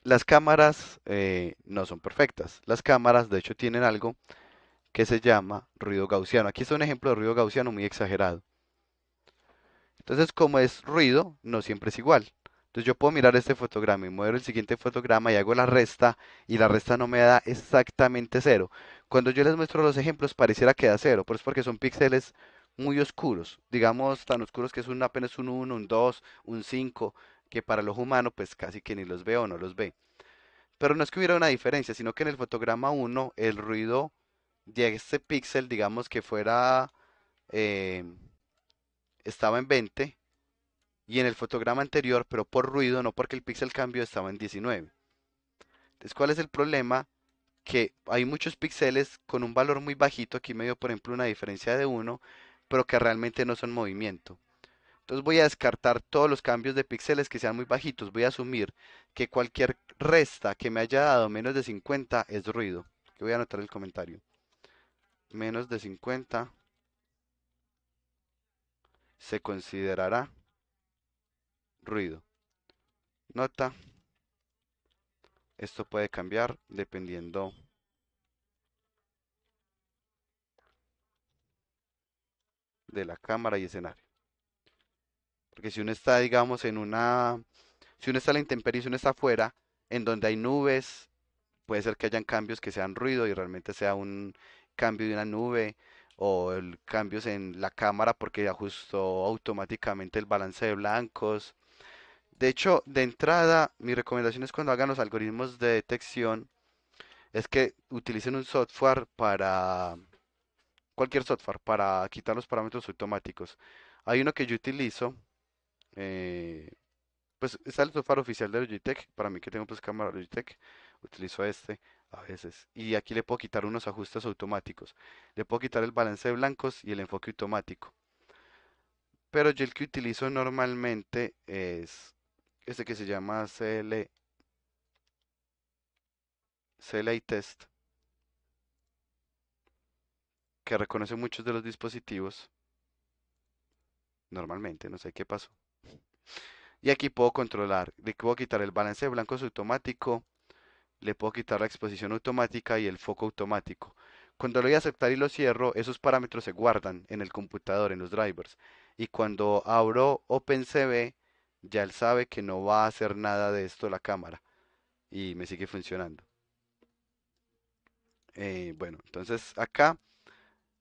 Las cámaras eh, no son perfectas, las cámaras de hecho tienen algo que se llama ruido gaussiano. Aquí está un ejemplo de ruido gaussiano muy exagerado. Entonces, como es ruido, no siempre es igual. Entonces yo puedo mirar este fotograma y muero el siguiente fotograma y hago la resta y la resta no me da exactamente cero. Cuando yo les muestro los ejemplos pareciera que da cero, pero es porque son píxeles muy oscuros, digamos tan oscuros que es un, apenas un 1, un 2, un 5, que para los humanos, pues casi que ni los veo, o no los ve. Pero no es que hubiera una diferencia, sino que en el fotograma 1 el ruido de este píxel, digamos que fuera, eh, estaba en 20 y en el fotograma anterior, pero por ruido, no porque el píxel cambió, estaba en 19. Entonces, ¿cuál es el problema? Que hay muchos píxeles con un valor muy bajito, aquí me dio por ejemplo una diferencia de 1, pero que realmente no son movimiento. Entonces voy a descartar todos los cambios de píxeles que sean muy bajitos. Voy a asumir que cualquier resta que me haya dado menos de 50 es ruido. Que voy a anotar el comentario menos de 50 se considerará ruido. Nota, esto puede cambiar dependiendo de la cámara y escenario. Porque si uno está, digamos, en una... Si uno está la intemperie, si uno está afuera, en donde hay nubes, puede ser que hayan cambios que sean ruido y realmente sea un cambio de una nube o el cambios en la cámara porque ajustó automáticamente el balance de blancos. De hecho, de entrada, mi recomendación es cuando hagan los algoritmos de detección, es que utilicen un software para cualquier software para quitar los parámetros automáticos. Hay uno que yo utilizo, eh, pues es el software oficial de Logitech, para mí que tengo pues cámara Logitech, utilizo este a veces. Y aquí le puedo quitar unos ajustes automáticos. Le puedo quitar el balance de blancos y el enfoque automático. Pero yo el que utilizo normalmente es este que se llama CL, CLI Test, que reconoce muchos de los dispositivos. Normalmente, no sé qué pasó. Y aquí puedo controlar, le puedo quitar el balance de blancos automático, le puedo quitar la exposición automática y el foco automático. Cuando lo voy a aceptar y lo cierro, esos parámetros se guardan en el computador, en los drivers. Y cuando abro OpenCV, ya él sabe que no va a hacer nada de esto la cámara. Y me sigue funcionando. Eh, bueno, entonces acá,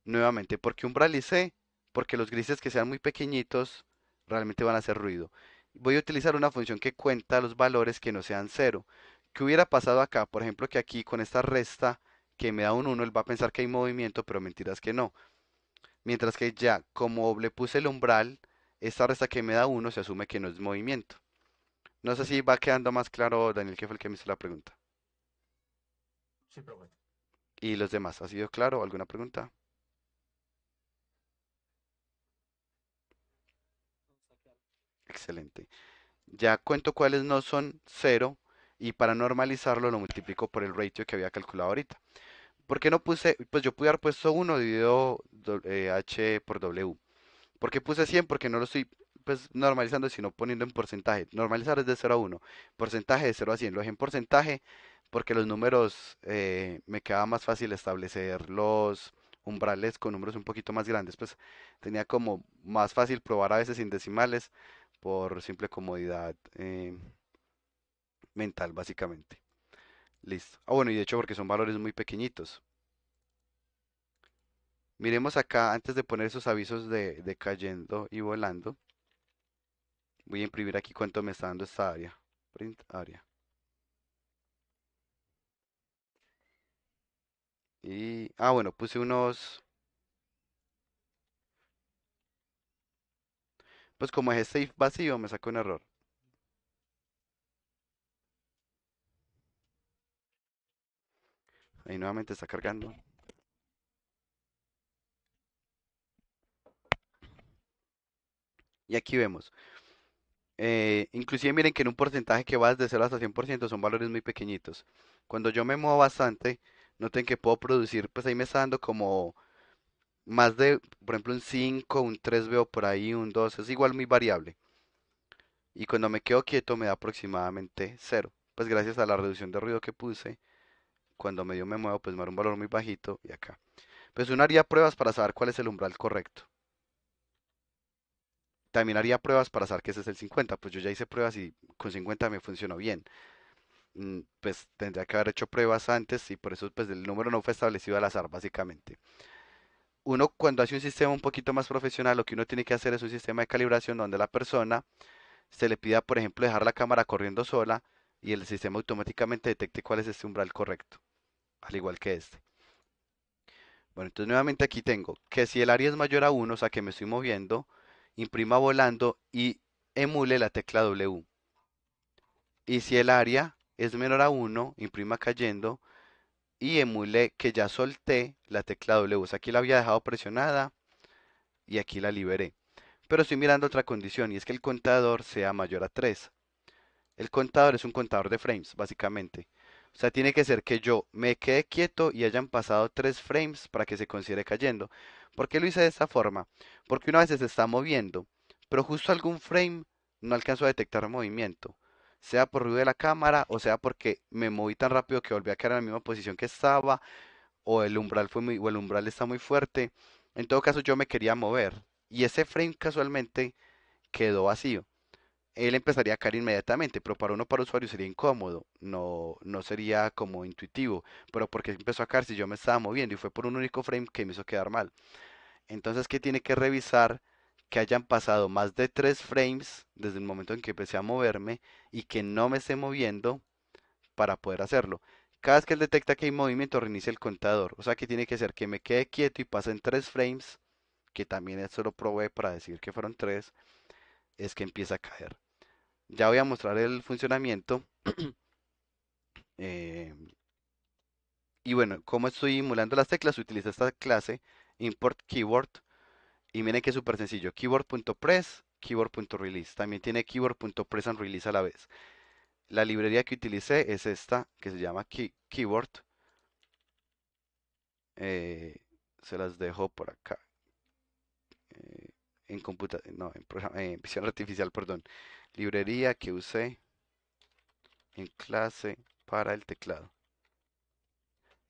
nuevamente, porque qué Porque los grises que sean muy pequeñitos realmente van a hacer ruido. Voy a utilizar una función que cuenta los valores que no sean cero. ¿Qué hubiera pasado acá? Por ejemplo, que aquí con esta resta que me da un 1, él va a pensar que hay movimiento, pero mentiras que no. Mientras que ya, como le puse el umbral, esta resta que me da 1 se asume que no es movimiento. No sé si va quedando más claro, Daniel, que fue el que me hizo la pregunta. Sí, bueno. ¿Y los demás? ¿Ha sido claro? ¿Alguna pregunta? Excelente. Ya cuento cuáles no son 0, y para normalizarlo lo multiplico por el ratio que había calculado ahorita. ¿Por qué no puse? Pues yo pude haber puesto 1 dividido eh, h por w. ¿Por qué puse 100? Porque no lo estoy pues, normalizando, sino poniendo en porcentaje. Normalizar es de 0 a 1. Porcentaje de 0 a 100. Lo dejé en porcentaje porque los números eh, me quedaba más fácil establecer los umbrales con números un poquito más grandes. Pues tenía como más fácil probar a veces sin decimales por simple comodidad. Eh, mental, básicamente. Listo. Ah, bueno, y de hecho porque son valores muy pequeñitos. Miremos acá, antes de poner esos avisos de, cayendo y volando, voy a imprimir aquí cuánto me está dando esta área. Print área. Y, ah, bueno, puse unos... Pues como es safe este vacío, me sacó un error. Ahí nuevamente está cargando. Y aquí vemos. Eh, inclusive miren que en un porcentaje que va desde 0 hasta 100% son valores muy pequeñitos. Cuando yo me muevo bastante, noten que puedo producir, pues ahí me está dando como más de, por ejemplo, un 5, un 3 veo por ahí, un 2, es igual muy variable. Y cuando me quedo quieto me da aproximadamente 0, pues gracias a la reducción de ruido que puse cuando medio me muevo, pues me da un valor muy bajito y acá. Pues uno haría pruebas para saber cuál es el umbral correcto. También haría pruebas para saber que ese es el 50. Pues yo ya hice pruebas y con 50 me funcionó bien. Mm, pues tendría que haber hecho pruebas antes y por eso pues el número no fue establecido al azar básicamente. Uno cuando hace un sistema un poquito más profesional, lo que uno tiene que hacer es un sistema de calibración donde la persona se le pida, por ejemplo, dejar la cámara corriendo sola y el sistema automáticamente detecte cuál es este umbral correcto al igual que este. Bueno, entonces nuevamente aquí tengo que si el área es mayor a 1, o sea que me estoy moviendo, imprima volando y emule la tecla W. Y si el área es menor a 1, imprima cayendo y emule que ya solté la tecla W. O sea, aquí la había dejado presionada y aquí la liberé. Pero estoy mirando otra condición y es que el contador sea mayor a 3. El contador es un contador de frames, básicamente. O sea, tiene que ser que yo me quede quieto y hayan pasado tres frames para que se considere cayendo. ¿Por qué lo hice de esta forma? Porque una vez se está moviendo, pero justo algún frame no alcanzó a detectar movimiento. Sea por ruido de la cámara o sea porque me moví tan rápido que volví a quedar en la misma posición que estaba o el umbral fue muy, o el umbral está muy fuerte. En todo caso yo me quería mover y ese frame casualmente quedó vacío él empezaría a caer inmediatamente, pero para uno, para usuario sería incómodo, no, no sería como intuitivo, pero porque empezó a caer si yo me estaba moviendo y fue por un único frame que me hizo quedar mal. Entonces, que tiene que revisar? Que hayan pasado más de 3 frames desde el momento en que empecé a moverme y que no me esté moviendo para poder hacerlo. Cada vez que él detecta que hay movimiento, reinicia el contador. O sea que tiene que ser que me quede quieto y pasen tres frames, que también eso lo probé para decir que fueron 3 es que empieza a caer. Ya voy a mostrar el funcionamiento. Eh, y bueno, como estoy emulando las teclas, utilizo esta clase import keyword. Y miren que es súper sencillo, keyword.press, keyword.release. También tiene keyword.press and release a la vez. La librería que utilicé es esta, que se llama keyboard. keyword. Eh, se las dejo por acá. Eh, en no, en, en visión artificial, perdón, librería que usé en clase para el teclado.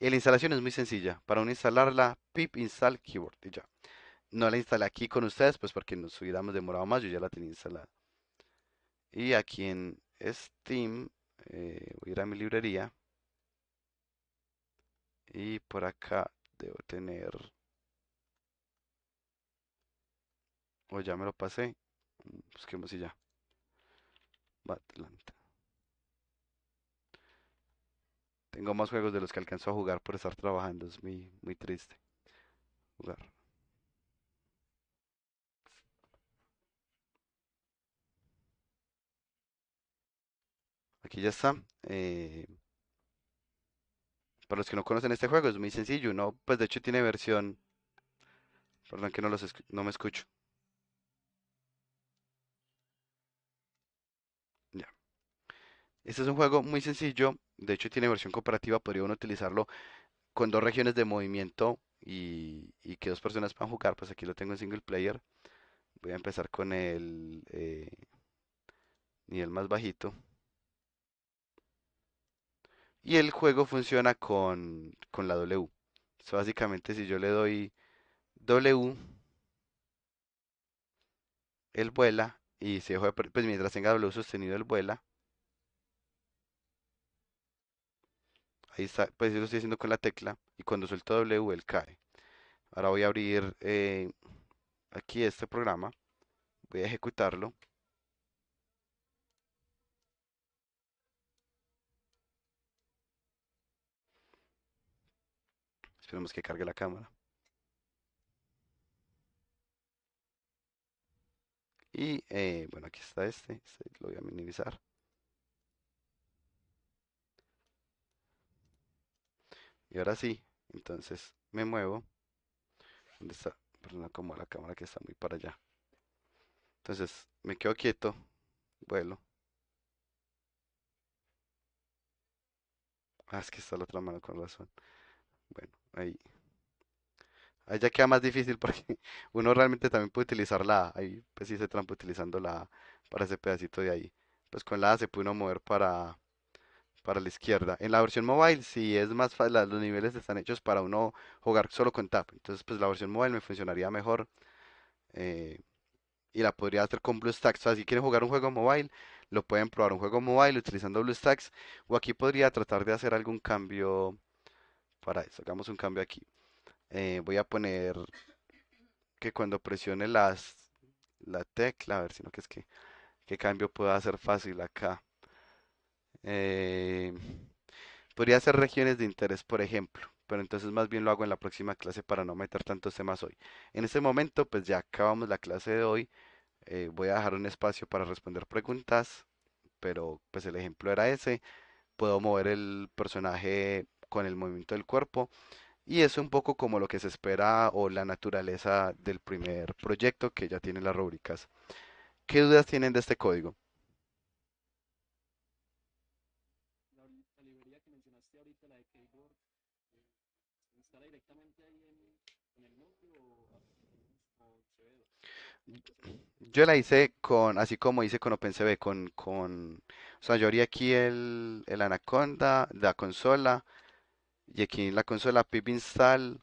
y La instalación es muy sencilla. Para uno instalarla, pip install keyboard y ya. No la instalé aquí con ustedes, pues porque nos hubiéramos demorado más, yo ya la tenía instalada. Y aquí en Steam, eh, voy a ir a mi librería. Y por acá debo tener O ya me lo pasé. Busquemos y ya. Atlanta. Tengo más juegos de los que alcanzo a jugar por estar trabajando. Es muy, triste jugar. Aquí ya está. Eh, para los que no conocen este juego es muy sencillo. No, pues de hecho tiene versión. Perdón que no, los no me escucho. Este es un juego muy sencillo, de hecho tiene versión cooperativa, podría uno utilizarlo con dos regiones de movimiento y, que dos personas puedan jugar, pues aquí lo tengo en single player. Voy a empezar con el eh, nivel más bajito. Y el juego funciona con, la W. básicamente si yo le doy W, El vuela y se pues mientras tenga W sostenido el vuela Ahí está, pues yo lo estoy haciendo con la tecla y cuando suelto W el cae. Ahora voy a abrir eh, aquí este programa. Voy a ejecutarlo. Esperemos que cargue la cámara. Y eh, bueno, aquí está este, este. Lo voy a minimizar. Y ahora sí, entonces me muevo. ¿Dónde está? Perdón, como la cámara que está muy para allá. Entonces me quedo quieto, vuelo. Ah, es que está la otra mano con razón. Bueno, ahí. Ahí ya queda más difícil porque uno realmente también puede utilizar la A. Ahí pues se trampa utilizando la A para ese pedacito de ahí. Pues con la A se puede uno mover para para la izquierda. En la versión mobile si es más fácil, los niveles están hechos para uno jugar solo con tap. Entonces pues la versión mobile me funcionaría mejor eh, y la podría hacer con BlueStacks. O si quieren jugar un juego mobile, lo pueden probar un juego mobile utilizando BlueStacks. O aquí podría tratar de hacer algún cambio para eso. Hagamos un cambio aquí. Eh, voy a poner que cuando presione las, la tecla, a ver si no que es que qué cambio pueda hacer fácil acá. Eh, podría ser regiones de interés, por ejemplo, pero entonces más bien lo hago en la próxima clase para no meter tantos temas hoy. En este momento, pues ya acabamos la clase de hoy. Eh, voy a dejar un espacio para responder preguntas, pero pues el ejemplo era ese. Puedo mover el personaje con el movimiento del cuerpo y es un poco como lo que se espera o la naturaleza del primer proyecto que ya tiene las rúbricas. ¿Qué dudas tienen de este código? yo la hice con, así como hice con OpenCV, con, con, o sea, yo haría aquí el, el Anaconda, la consola, y aquí en la consola pip install,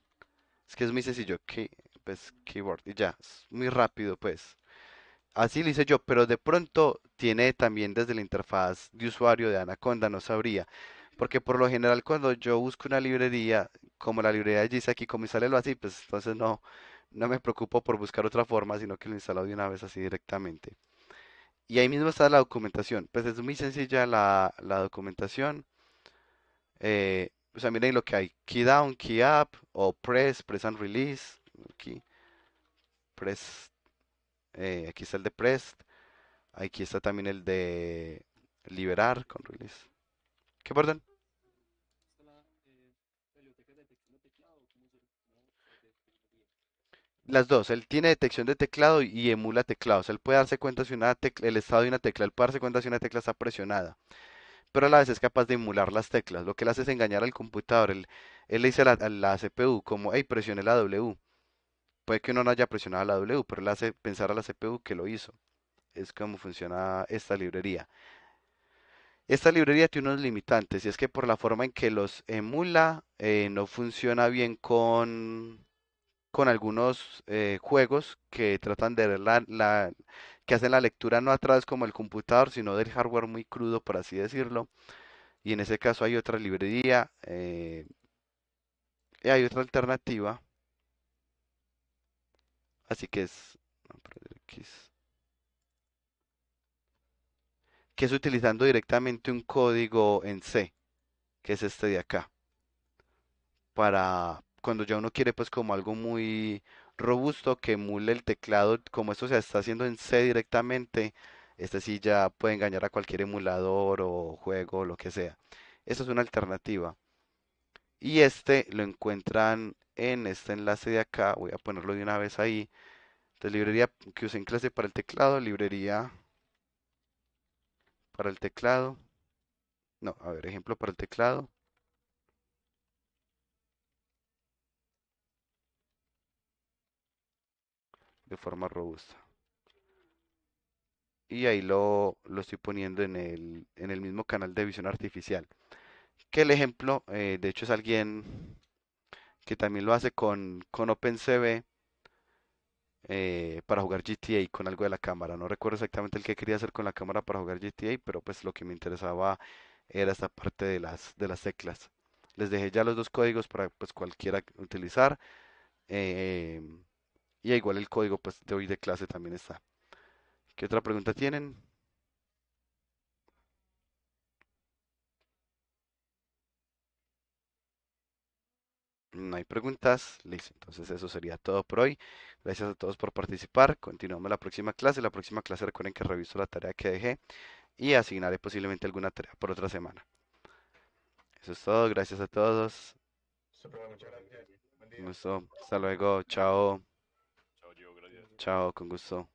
es que es muy sencillo, que, pues, keyboard, y ya, es muy rápido, pues. Así lo hice yo, pero de pronto tiene también desde la interfaz de usuario de Anaconda, no sabría. Porque por lo general cuando yo busco una librería, como la librería dice aquí, como sale lo así, pues entonces no, no me preocupo por buscar otra forma, sino que lo instalado de una vez así directamente. Y ahí mismo está la documentación. Pues es muy sencilla la, la documentación. Eh, o sea, miren lo que hay. Key down, key up, o press, press and release. Aquí. Press. Eh, aquí está el de press. Aquí está también el de liberar con release. ¿Qué perdón? las dos, él tiene detección de teclado y emula teclados él puede darse cuenta si una tecla, el estado de una tecla, él puede darse cuenta si una tecla está presionada. Pero a la vez es capaz de emular las teclas. Lo que le hace es engañar al computador. Él, le dice a la, CPU como, hey, presione la W. Puede que uno no haya presionado la W, pero le hace pensar a la CPU que lo hizo. Es como funciona esta librería. Esta librería tiene unos limitantes y es que por la forma en que los emula eh, no funciona bien con con algunos eh, juegos que tratan de ver la, que hacen la lectura no a través como el computador, sino del hardware muy crudo, por así decirlo. Y en ese caso hay otra librería, eh, y hay otra alternativa. Así que es, que es utilizando directamente un código en C, que es este de acá, para, cuando ya uno quiere pues como algo muy robusto que emule el teclado, como esto se está haciendo en C directamente, este sí ya puede engañar a cualquier emulador o juego o lo que sea. Esta es una alternativa. Y este lo encuentran en este enlace de acá, voy a ponerlo de una vez ahí. librería que usen en clase para el teclado, librería para el teclado. No, a ver, ejemplo para el teclado. de forma robusta. Y ahí lo, estoy poniendo en el, mismo canal de visión artificial. Que el ejemplo, eh, de hecho, es alguien que también lo hace con, con OpenCV eh, para jugar GTA con algo de la cámara. No recuerdo exactamente el que quería hacer con la cámara para jugar GTA, pero pues lo que me interesaba era esta parte de las, de las teclas. Les dejé ya los dos códigos para pues cualquiera utilizar. Eh, y igual el código pues, de hoy de clase también está. ¿Qué otra pregunta tienen? No hay preguntas. Listo. Entonces eso sería todo por hoy. Gracias a todos por participar. Continuamos la próxima clase. La próxima clase recuerden que reviso la tarea que dejé y asignaré posiblemente alguna tarea por otra semana. Eso es todo. Gracias a todos. Un gusto. Hasta luego. Chao. Ciao, con gusto.